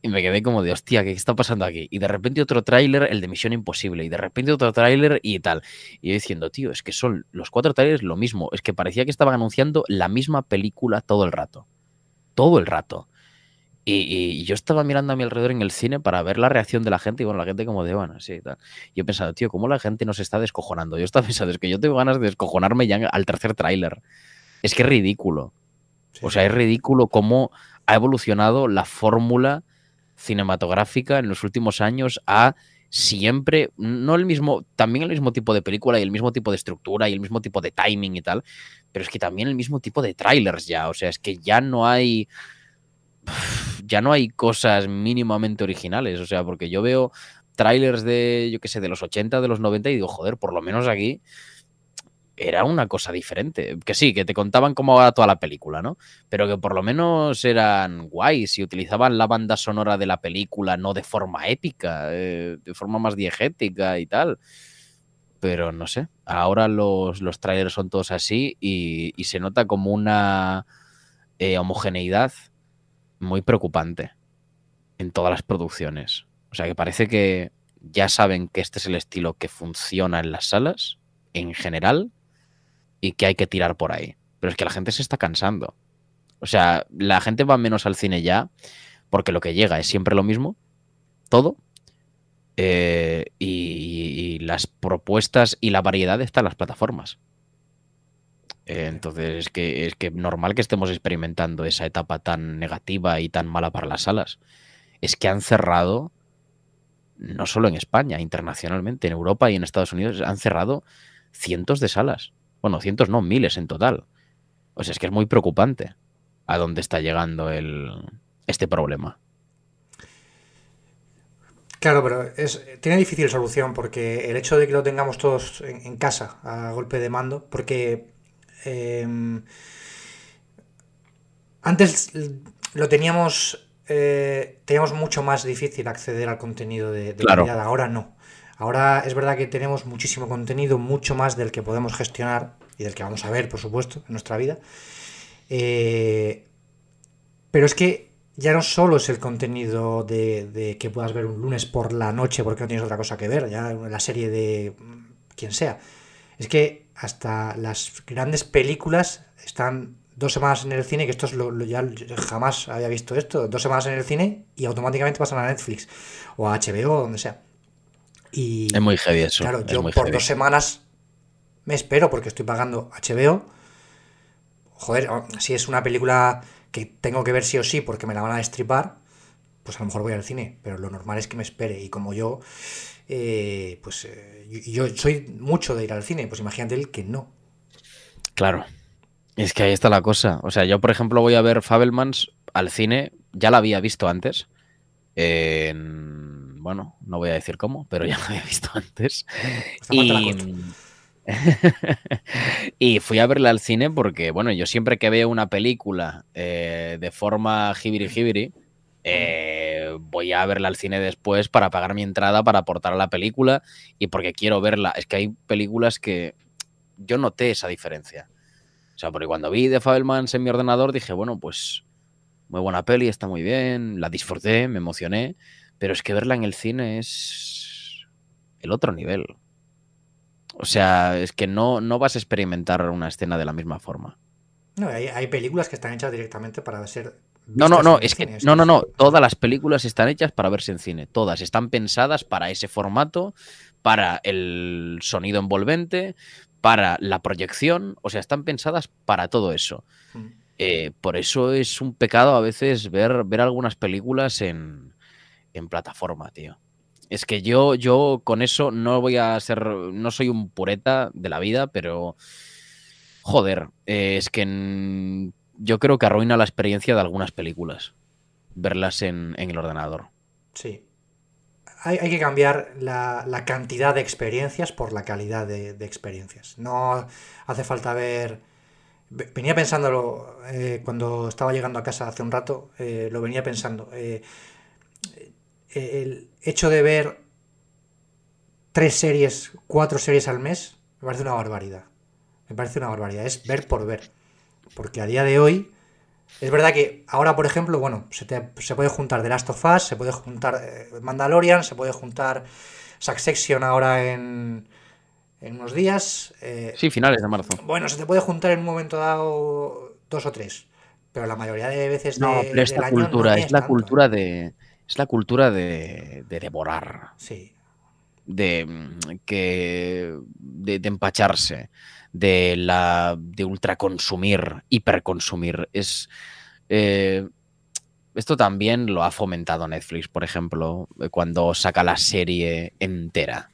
Y me quedé como de, hostia, ¿qué está pasando aquí? Y de repente otro tráiler, el de Misión Imposible, y de repente otro tráiler y tal. Y yo diciendo, tío, es que son los cuatro tráilers lo mismo. Es que parecía que estaban anunciando la misma película todo el rato. Todo el rato. Y, yo estaba mirando a mi alrededor en el cine para ver la reacción de la gente y bueno, la gente como de, bueno, sí, tal. Yo pensado tío, ¿cómo la gente nos está descojonando? Yo estaba pensando, es que yo tengo ganas de descojonarme ya al tercer tráiler. Es que es ridículo. o sea, es ridículo cómo ha evolucionado la fórmula cinematográfica en los últimos años a siempre, no el mismo, también el mismo tipo de película y el mismo tipo de estructura y el mismo tipo de timing y tal, pero es que también el mismo tipo de trailers ya, o sea, es que ya no hay, ya no hay cosas mínimamente originales, o sea, porque yo veo trailers de, yo qué sé, de los 80, de los 90 y digo, joder, por lo menos aquí era una cosa diferente. Que sí, que te contaban cómo era toda la película, ¿no? Pero que por lo menos eran guays y utilizaban la banda sonora de la película, no de forma épica, eh, de forma más diegética y tal. Pero no sé, ahora los, los trailers son todos así y, se nota como una eh, homogeneidad muy preocupante en todas las producciones. O sea que parece que ya saben que este es el estilo que funciona en las salas en general y que hay que tirar por ahí. Pero es que la gente se está cansando. O sea, la gente va menos al cine ya porque lo que llega es siempre lo mismo, todo. Eh, y, las propuestas y la variedad están en las plataformas. Eh, entonces es que es que normal que estemos experimentando esa etapa tan negativa y tan mala para las salas. Es que han cerrado no solo en España, internacionalmente, en Europa y en Estados Unidos han cerrado cientos de salas bueno, cientos no, miles en total. O sea, es que es muy preocupante a dónde está llegando este problema. Claro, pero tiene difícil solución porque el hecho de que lo tengamos todos en, casa a golpe de mando, porque em, antes lo teníamos, eh, teníamos mucho más difícil acceder al contenido de, la claro. ahora no. Ahora es verdad que tenemos muchísimo contenido, mucho más del que podemos gestionar y del que vamos a ver, por supuesto, en nuestra vida. Eh, pero es que ya no solo es el contenido de, que puedas ver un lunes por la noche porque no tienes otra cosa que ver, ya la serie de mm, quien sea. Es que hasta las grandes películas están dos semanas en el cine, que esto es lo, lo ya jamás había visto esto, dos semanas en el cine y automáticamente pasan a Netflix o a HBO o donde sea es muy heavy eso. Claro, yo por dos semanas me espero porque estoy pagando HBO. Joder, oh, si es una película que tengo que ver sí o sí porque me la van a destripar, pues a lo mejor voy al cine, pero lo normal es que me espere. Y como yo, eh, pues eh, yo, soy mucho de ir al cine, pues imagínate el que no. Claro, es que ahí está la cosa. O sea, yo por ejemplo voy a ver Fabelmans al cine, ya la había visto antes, en bueno, no voy a decir cómo, pero ya lo había visto antes. Y, fui a verla al cine porque, bueno, yo siempre que veo una película eh, de forma jibiri jibiri, eh, voy a verla al cine después para pagar mi entrada, para aportar a la película y porque quiero verla. Es que hay películas que yo noté esa diferencia. O sea, porque cuando vi The Fabelmans en mi ordenador dije, bueno, pues muy buena peli, está muy bien, la disfruté, me emocioné, pero es que verla en el cine es el otro nivel. O sea, es que no, no vas a experimentar una escena de la misma forma. No, hay, películas que están hechas directamente para ser no, no, no, es que, no, no, no, todas las películas están hechas para verse en cine, todas están pensadas para ese formato, para el sonido envolvente, para la proyección, o sea, están pensadas para todo eso. Mm. Eh, por eso es un pecado a veces ver, ver algunas películas en, en plataforma, tío. Es que yo, yo con eso no voy a ser, no soy un pureta de la vida, pero joder, eh, es que yo creo que arruina la experiencia de algunas películas verlas en, el ordenador. Sí. Hay, que cambiar la, cantidad de experiencias por la calidad de, experiencias. No hace falta ver... Venía pensándolo eh, cuando estaba llegando a casa hace un rato, eh, lo venía pensando el hecho de ver tres series, cuatro series al mes, me parece una barbaridad. Me parece una barbaridad. Es ver por ver. Porque a día de hoy, es verdad que ahora, por ejemplo, bueno, se, puede juntar The Last of Us, se puede juntar eh, Mandalorian, se puede juntar Succession ahora en, en unos días. Eh, sí, finales de marzo. Bueno, se te puede juntar en un momento dado dos o tres, pero la mayoría de veces no, de, la cultura, es la cultura de es la cultura de, devorar. Sí. De, mm, que, de, empacharse, de, la, de ultraconsumir, hiperconsumir. Es, eh, esto también lo ha fomentado Netflix, por ejemplo, eh, cuando saca la serie entera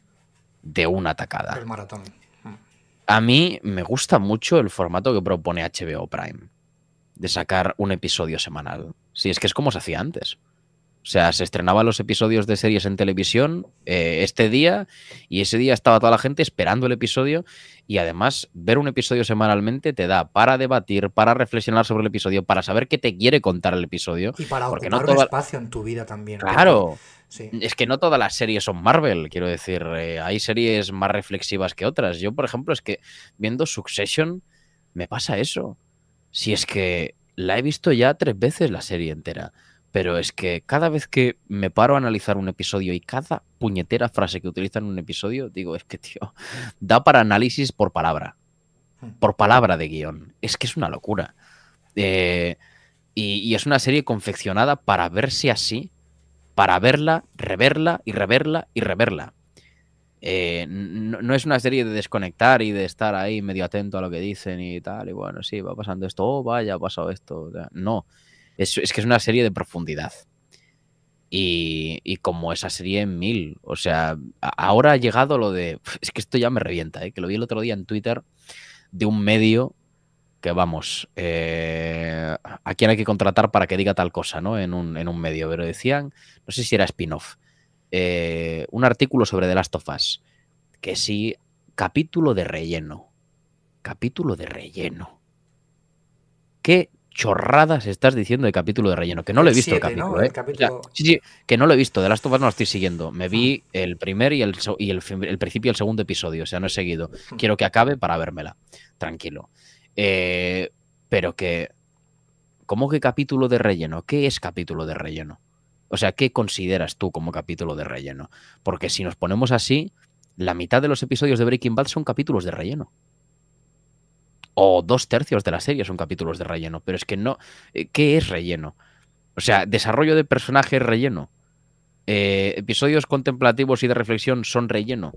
de una tacada. El maratón. Mm. A mí me gusta mucho el formato que propone HBO Prime de sacar un episodio semanal. Sí, es que es como se hacía antes. O sea, se estrenaban los episodios de series en televisión eh, este día y ese día estaba toda la gente esperando el episodio y además ver un episodio semanalmente te da para debatir, para reflexionar sobre el episodio, para saber qué te quiere contar el episodio. Y para ocupar no espacio en tu vida también. Claro. Es que no todas las series son Marvel, quiero decir, eh, hay series más reflexivas que otras. Yo, por ejemplo, es que viendo Succession me pasa eso. Si es que la he visto ya tres veces la serie entera. Pero es que cada vez que me paro a analizar un episodio y cada puñetera frase que utilizan en un episodio, digo, es que, tío, da para análisis por palabra. Hmm. Por palabra de guión. Es que es una locura. Eh, y, es una serie confeccionada para verse así, para verla, reverla y reverla y reverla. Eh, no, no, es una serie de desconectar y de estar ahí medio atento a lo que dicen y tal. Y bueno, sí, va pasando esto, oh, vaya, ha pasado esto. No. Es, que es una serie de profundidad. Y, como esa serie en mil. O sea, ahora ha llegado lo de. Es que esto ya me revienta, ¿eh? que lo vi el otro día en Twitter de un medio que vamos, eh, a quién hay que contratar para que diga tal cosa, ¿no? En un, medio, pero decían, no sé si era spin-off, eh, un artículo sobre The Last of Us, que sí, capítulo de relleno, capítulo de relleno. ¿Qué chorradas estás diciendo de capítulo de relleno? Que no lo he visto el capítulo, ¿eh? que no lo he visto. De las of no lo estoy siguiendo. Me vi el primer y, el, y el, principio del el segundo episodio. O sea, no he seguido. Quiero que acabe para vérmela. Tranquilo. Eh, pero que. ¿Cómo que capítulo de relleno? ¿Qué es capítulo de relleno? O sea, ¿qué consideras tú como capítulo de relleno? Porque si nos ponemos así, la mitad de los episodios de Breaking Bad son capítulos de relleno o dos tercios de la serie son capítulos de relleno, pero es que no... Eh, ¿Qué es relleno? O sea, desarrollo de personajes relleno. Eh, episodios contemplativos y de reflexión son relleno.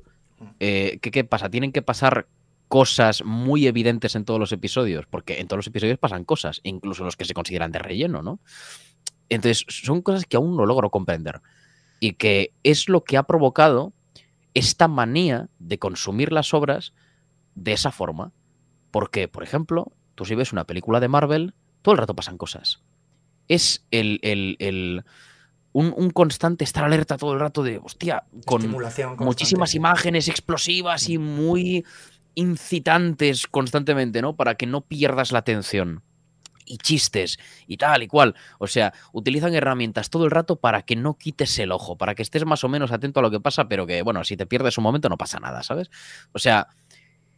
Eh, ¿qué, ¿Qué pasa? Tienen que pasar cosas muy evidentes en todos los episodios, porque en todos los episodios pasan cosas, incluso los que se consideran de relleno, ¿no? Entonces, son cosas que aún no logro comprender y que es lo que ha provocado esta manía de consumir las obras de esa forma, porque, por ejemplo, tú si ves una película de Marvel, todo el rato pasan cosas. Es el, un, un, constante estar alerta todo el rato de, hostia, con muchísimas imágenes explosivas y muy incitantes constantemente, ¿no? Para que no pierdas la atención. Y chistes y tal y cual. O sea, utilizan herramientas todo el rato para que no quites el ojo, para que estés más o menos atento a lo que pasa, pero que, bueno, si te pierdes un momento no pasa nada, ¿sabes? O sea,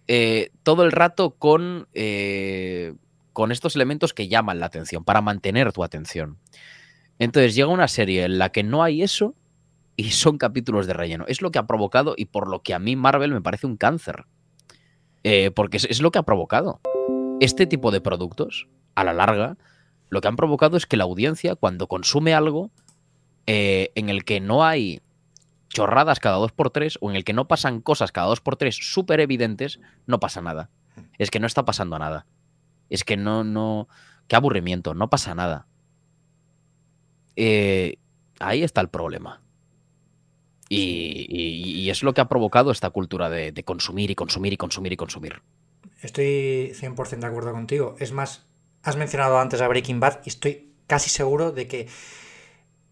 eh, todo el rato con, eh, con estos elementos que llaman la atención, para mantener tu atención. Entonces llega una serie en la que no hay eso y son capítulos de relleno. Es lo que ha provocado y por lo que a mí Marvel me parece un cáncer. Eh, porque es, lo que ha provocado. Este tipo de productos, a la larga, lo que han provocado es que la audiencia, cuando consume algo en el que no hay chorradas cada dos por tres o en el que no pasan cosas cada dos por tres súper evidentes, no pasa nada. Mm. Es que no está pasando nada. Es que no, no, qué aburrimiento, no pasa nada. Eh, ahí está el problema. Y, es lo que ha provocado esta cultura de, de consumir y consumir y consumir y consumir. Estoy 100% de acuerdo contigo. Es más, has mencionado antes a Breaking Bad y estoy casi seguro de que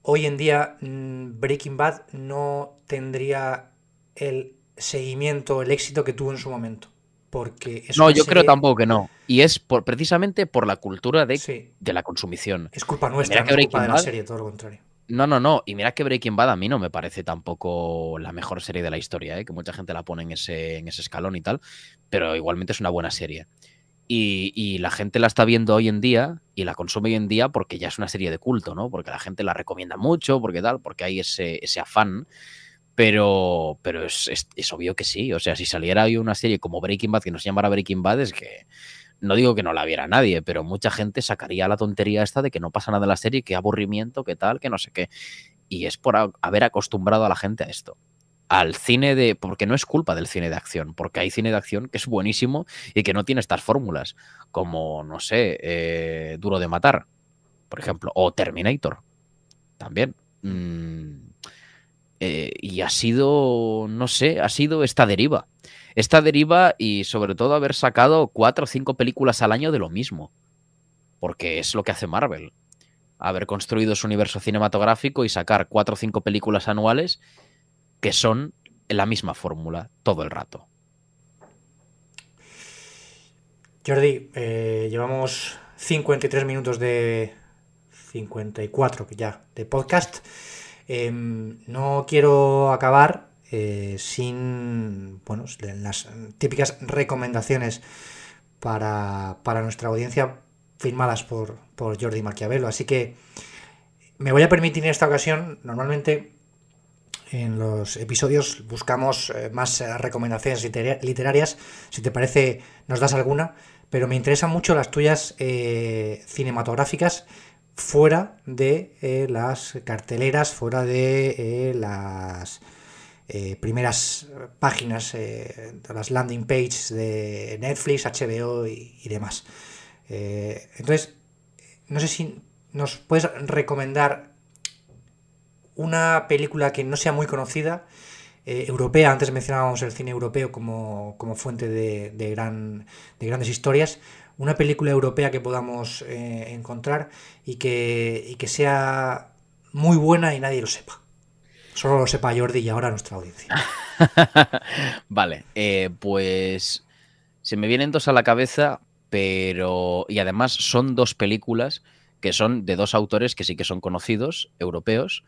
Hoy en día mm, Breaking Bad no tendría el seguimiento, el éxito que tuvo en su momento. Porque no, yo creo tampoco que no. Y es precisamente por la cultura de, la consumición. Es culpa nuestra, no es culpa la serie, todo lo contrario. No, no, no. Y mira que Breaking Bad a mí no me parece tampoco la mejor serie de la historia, ¿eh? que mucha gente la pone en ese, en ese escalón y tal, pero igualmente es una buena serie. Y, la gente la está viendo hoy en día y la consume hoy en día porque ya es una serie de culto, ¿no? Porque la gente la recomienda mucho, porque tal, porque hay ese, afán. Pero, pero es, obvio que sí. O sea, si saliera hoy una serie como Breaking Bad que nos llamara Breaking Bad, es que no digo que no la viera nadie, pero mucha gente sacaría la tontería esta de que no pasa nada en la serie, que aburrimiento, que tal, que no sé qué. Y es por haber acostumbrado a la gente a esto al cine de. Porque no es culpa del cine de acción, porque hay cine de acción que es buenísimo y que no tiene estas fórmulas, como, no sé, eh, Duro de Matar, por ejemplo, o Terminator, también. Mm, eh, y ha sido, no sé, ha sido esta deriva. Esta deriva y sobre todo haber sacado cuatro o cinco películas al año de lo mismo, porque es lo que hace Marvel. Haber construido su universo cinematográfico y sacar cuatro o cinco películas anuales que son la misma fórmula todo el rato. Jordi, eh, llevamos 53 minutos de 54 ya de podcast. Em, no quiero acabar eh, sin bueno, las típicas recomendaciones para, para nuestra audiencia firmadas por, por Jordi Maquiavelo. Así que me voy a permitir en esta ocasión, normalmente en los episodios buscamos eh, más eh, recomendaciones literarias. Si te parece, nos das alguna, pero me interesan mucho las tuyas eh, cinematográficas fuera de las carteleras, fuera de las primeras páginas, las landing pages de Netflix, HBO y demás. entonces, no sé si nos puedes recomendar una película que no sea muy conocida, eh, europea, antes mencionábamos el cine europeo como, fuente de, gran, de grandes historias, una película europea que podamos eh, encontrar y que, sea muy buena y nadie lo sepa. Solo lo sepa Jordi y ahora nuestra audiencia. vale, eh, pues se me vienen dos a la cabeza, pero... Y además son dos películas que son de dos autores que sí que son conocidos, europeos,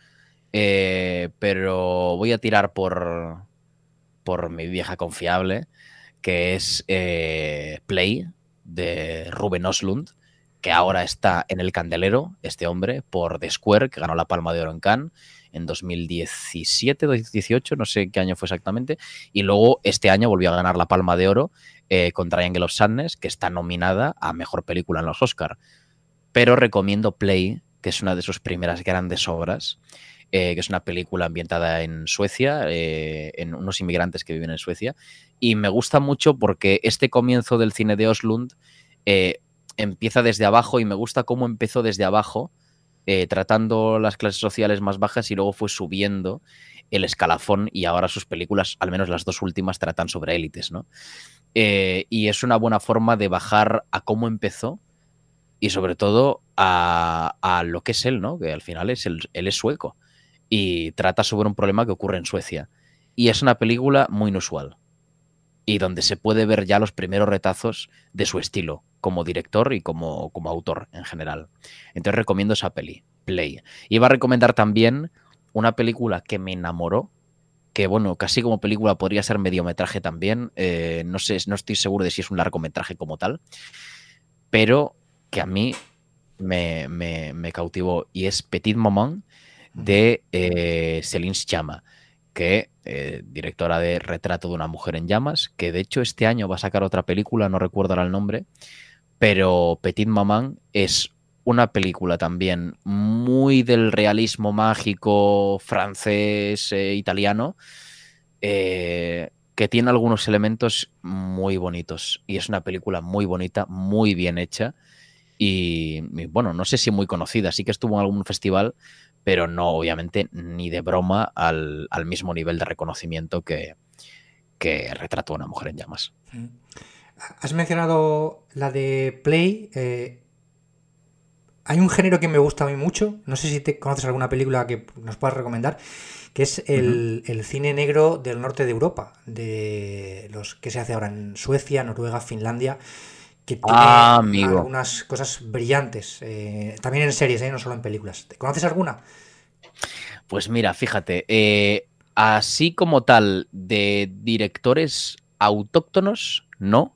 eh, pero voy a tirar por, por mi vieja confiable, que es eh, Play de Ruben Oslund, que ahora está en el candelero, este hombre, por The Square, que ganó la Palma de Oro en Cannes en 2017, 2018, no sé qué año fue exactamente, y luego este año volvió a ganar la Palma de Oro eh, con Triangle of Sadness, que está nominada a Mejor Película en los Oscar. Pero recomiendo Play, que es una de sus primeras grandes obras, eh, que es una película ambientada en Suecia, eh, en unos inmigrantes que viven en Suecia. Y me gusta mucho porque este comienzo del cine de Oslund eh, empieza desde abajo y me gusta cómo empezó desde abajo, tratando las clases sociales más bajas y luego fue subiendo el escalafón y ahora sus películas, al menos las dos últimas, tratan sobre élites, y es una buena forma de bajar a cómo empezó y sobre todo a, lo que es él, ¿no? Que al final es el, él es sueco y trata sobre un problema que ocurre en Suecia. Y es una película muy inusual y donde se puede ver ya los primeros retazos de su estilo como director y como, como autor en general. Entonces recomiendo esa peli, Play. Iba a recomendar también una película que me enamoró, que bueno, casi como película podría ser mediometraje también, eh, no sé, no estoy seguro de si es un largometraje como tal, pero que a mí me, me cautivó y es Petit Moment de Céline eh, Celine Chama, que eh, directora de Retrato de una mujer en llamas, que de hecho este año va a sacar otra película, no recuerdo ahora el nombre, pero Petit Maman es una película también muy del realismo mágico francés, eh, italiano, que tiene algunos elementos muy bonitos. Y es una película muy bonita, muy bien hecha. Y, y, bueno, no sé si muy conocida, sí que estuvo en algún festival, pero no, obviamente, ni de broma al, mismo nivel de reconocimiento que, que retrato de una mujer en llamas. Has mencionado la de Play. Eh, hay un género que me gusta a mí mucho. No sé si te conoces alguna película que nos puedas recomendar, que es el, el cine negro del norte de Europa, de los que se hace ahora en Suecia, Noruega, Finlandia que ah, tiene amigo. algunas cosas brillantes, eh, también en series, eh, no solo en películas. ¿Te conoces alguna? Pues mira, fíjate, eh, así como tal, de directores autóctonos, no,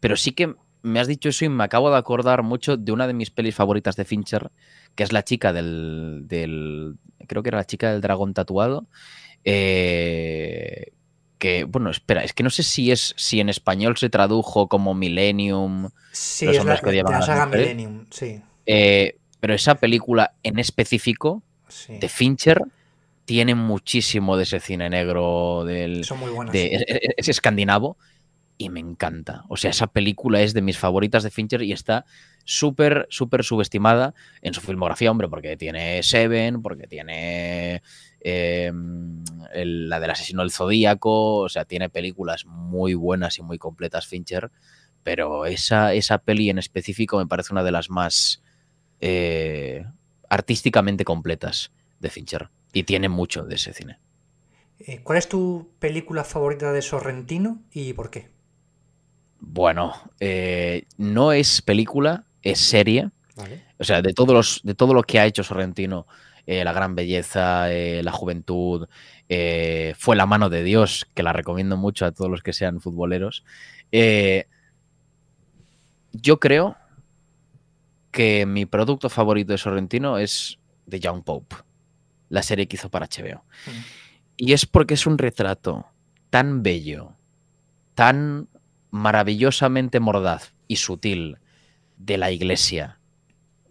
pero sí que me has dicho eso y me acabo de acordar mucho de una de mis pelis favoritas de Fincher, que es la chica del, del creo que era la chica del dragón tatuado, eh, bueno, espera, es que no sé si es si en español se tradujo como Millennium. Sí, es Millennium, sí. Eh, pero esa película en específico de Fincher tiene muchísimo de ese cine negro del Son muy buenas, e, e, e, es, escandinavo y me encanta. O sea, esa película es de mis favoritas de Fincher y está súper, súper subestimada en su filmografía, hombre, porque tiene Seven, porque tiene Em, la del asesino del zodíaco, o sea, tiene películas muy buenas y muy completas Fincher, pero esa, esa peli en específico me parece una de las más eh, artísticamente completas de Fincher y tiene mucho de ese cine. Eh, ¿Cuál es tu película favorita de Sorrentino y por qué? Bueno, eh, no es película, es serie. O sea, de, todos de todo lo que ha hecho Sorrentino, eh, la gran belleza, eh, La juventud, eh, Fue la mano de Dios, que la recomiendo mucho a todos los que sean futboleros. yo creo que mi producto favorito de Sorrentino es The Young Pope, la serie que hizo para HBO. Mm. Y es porque es un retrato tan bello, tan maravillosamente mordaz y sutil de la Iglesia,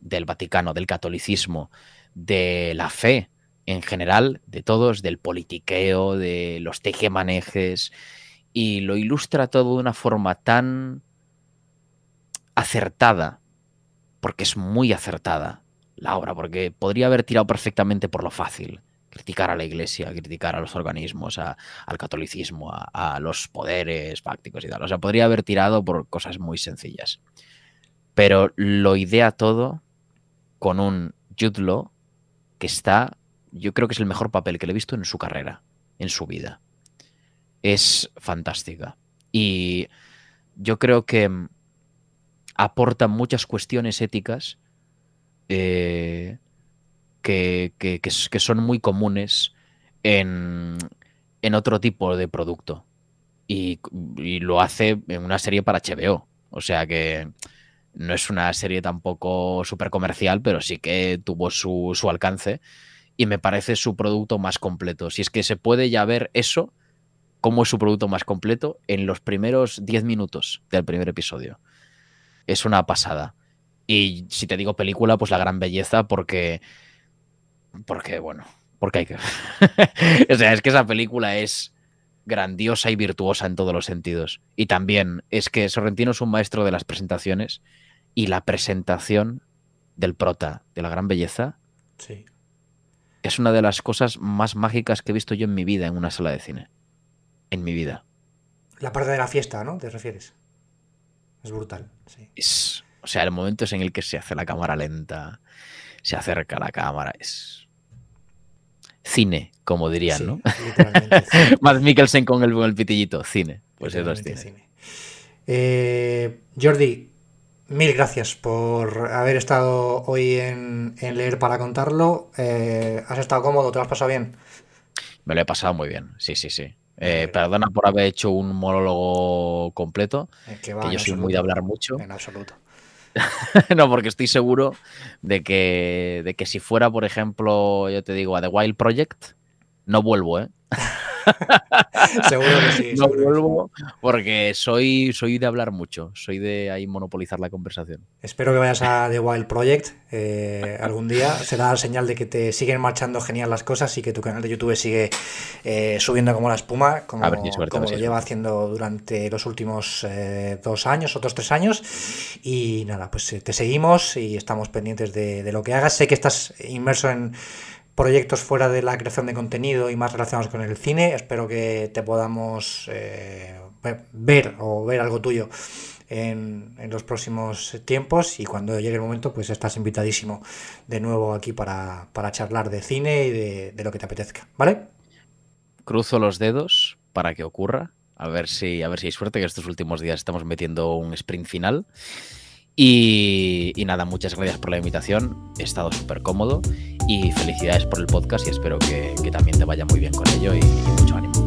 del Vaticano, del catolicismo, de la fe en general, de todos, del politiqueo, de los tejemanejes, y lo ilustra todo de una forma tan acertada, porque es muy acertada la obra, porque podría haber tirado perfectamente por lo fácil criticar a la iglesia, criticar a los organismos, al catolicismo, a, los poderes fácticos y tal. O sea, podría haber tirado por cosas muy sencillas. Pero lo idea todo con un yudlo que está, yo creo que es el mejor papel que le he visto en su carrera, en su vida. Es fantástica. Y yo creo que mm, aporta muchas cuestiones éticas eh, que, son muy comunes en, en otro tipo de producto. Y, y, lo hace en una serie para HBO. O sea que no es una serie tampoco súper comercial, pero sí que tuvo su, alcance y me parece su producto más completo. Si es que se puede ya ver eso como es su producto más completo en los primeros 10 minutos del primer episodio. Es una pasada. Y si te digo película, pues la gran belleza porque... Porque, bueno, porque hay que... o sea, es que esa película es grandiosa y virtuosa en todos los sentidos. Y también es que Sorrentino es un maestro de las presentaciones y la presentación del prota, de la gran belleza, sí. es una de las cosas más mágicas que he visto yo en mi vida en una sala de cine. En mi vida. La parte de la fiesta, ¿no? ¿Te refieres? Es brutal, o sea, el momento es en el que se hace la cámara lenta, se acerca la cámara, es cine, como dirían, ¿no? Literalmente, Mikkelsen con el, pitillito, cine. Pues eso es eh, Jordi, Mil gracias por haber estado hoy en, leer para contarlo. Eh, ¿Has estado cómodo? ¿Te has pasado bien? Me lo he pasado muy bien, sí, sí, sí. Eh, perdona por haber hecho un monólogo completo, que, yo soy muy de hablar mucho. En absoluto. no, porque estoy seguro de que, de que si fuera, por ejemplo, yo te digo, a The Wild Project, no vuelvo, ¿eh? seguro que sí. No vuelvo porque soy, soy de hablar mucho, soy de ahí monopolizar la conversación. Espero que vayas a The Wild Project eh, algún día. Será señal de que te siguen marchando genial las cosas y que tu canal de YouTube sigue eh, subiendo como la espuma, como, lleva haciendo durante los últimos eh, dos años, otros tres años. Y nada, pues te seguimos y estamos pendientes de lo que hagas. Sé que estás inmerso en proyectos fuera de la creación de contenido y más relacionados con el cine. Espero que te podamos eh, eh, ver o ver algo tuyo en, los próximos tiempos y cuando llegue el momento pues estás invitadísimo de nuevo aquí para, charlar de cine y de, de, lo que te apetezca, ¿vale? Cruzo los dedos para que ocurra, a ver si, a ver si hay suerte que estos últimos días estamos metiendo un sprint final. Y, nada, muchas gracias por la invitación. He estado súper cómodo y felicidades por el podcast y espero que, también te vaya muy bien con ello y mucho ánimo.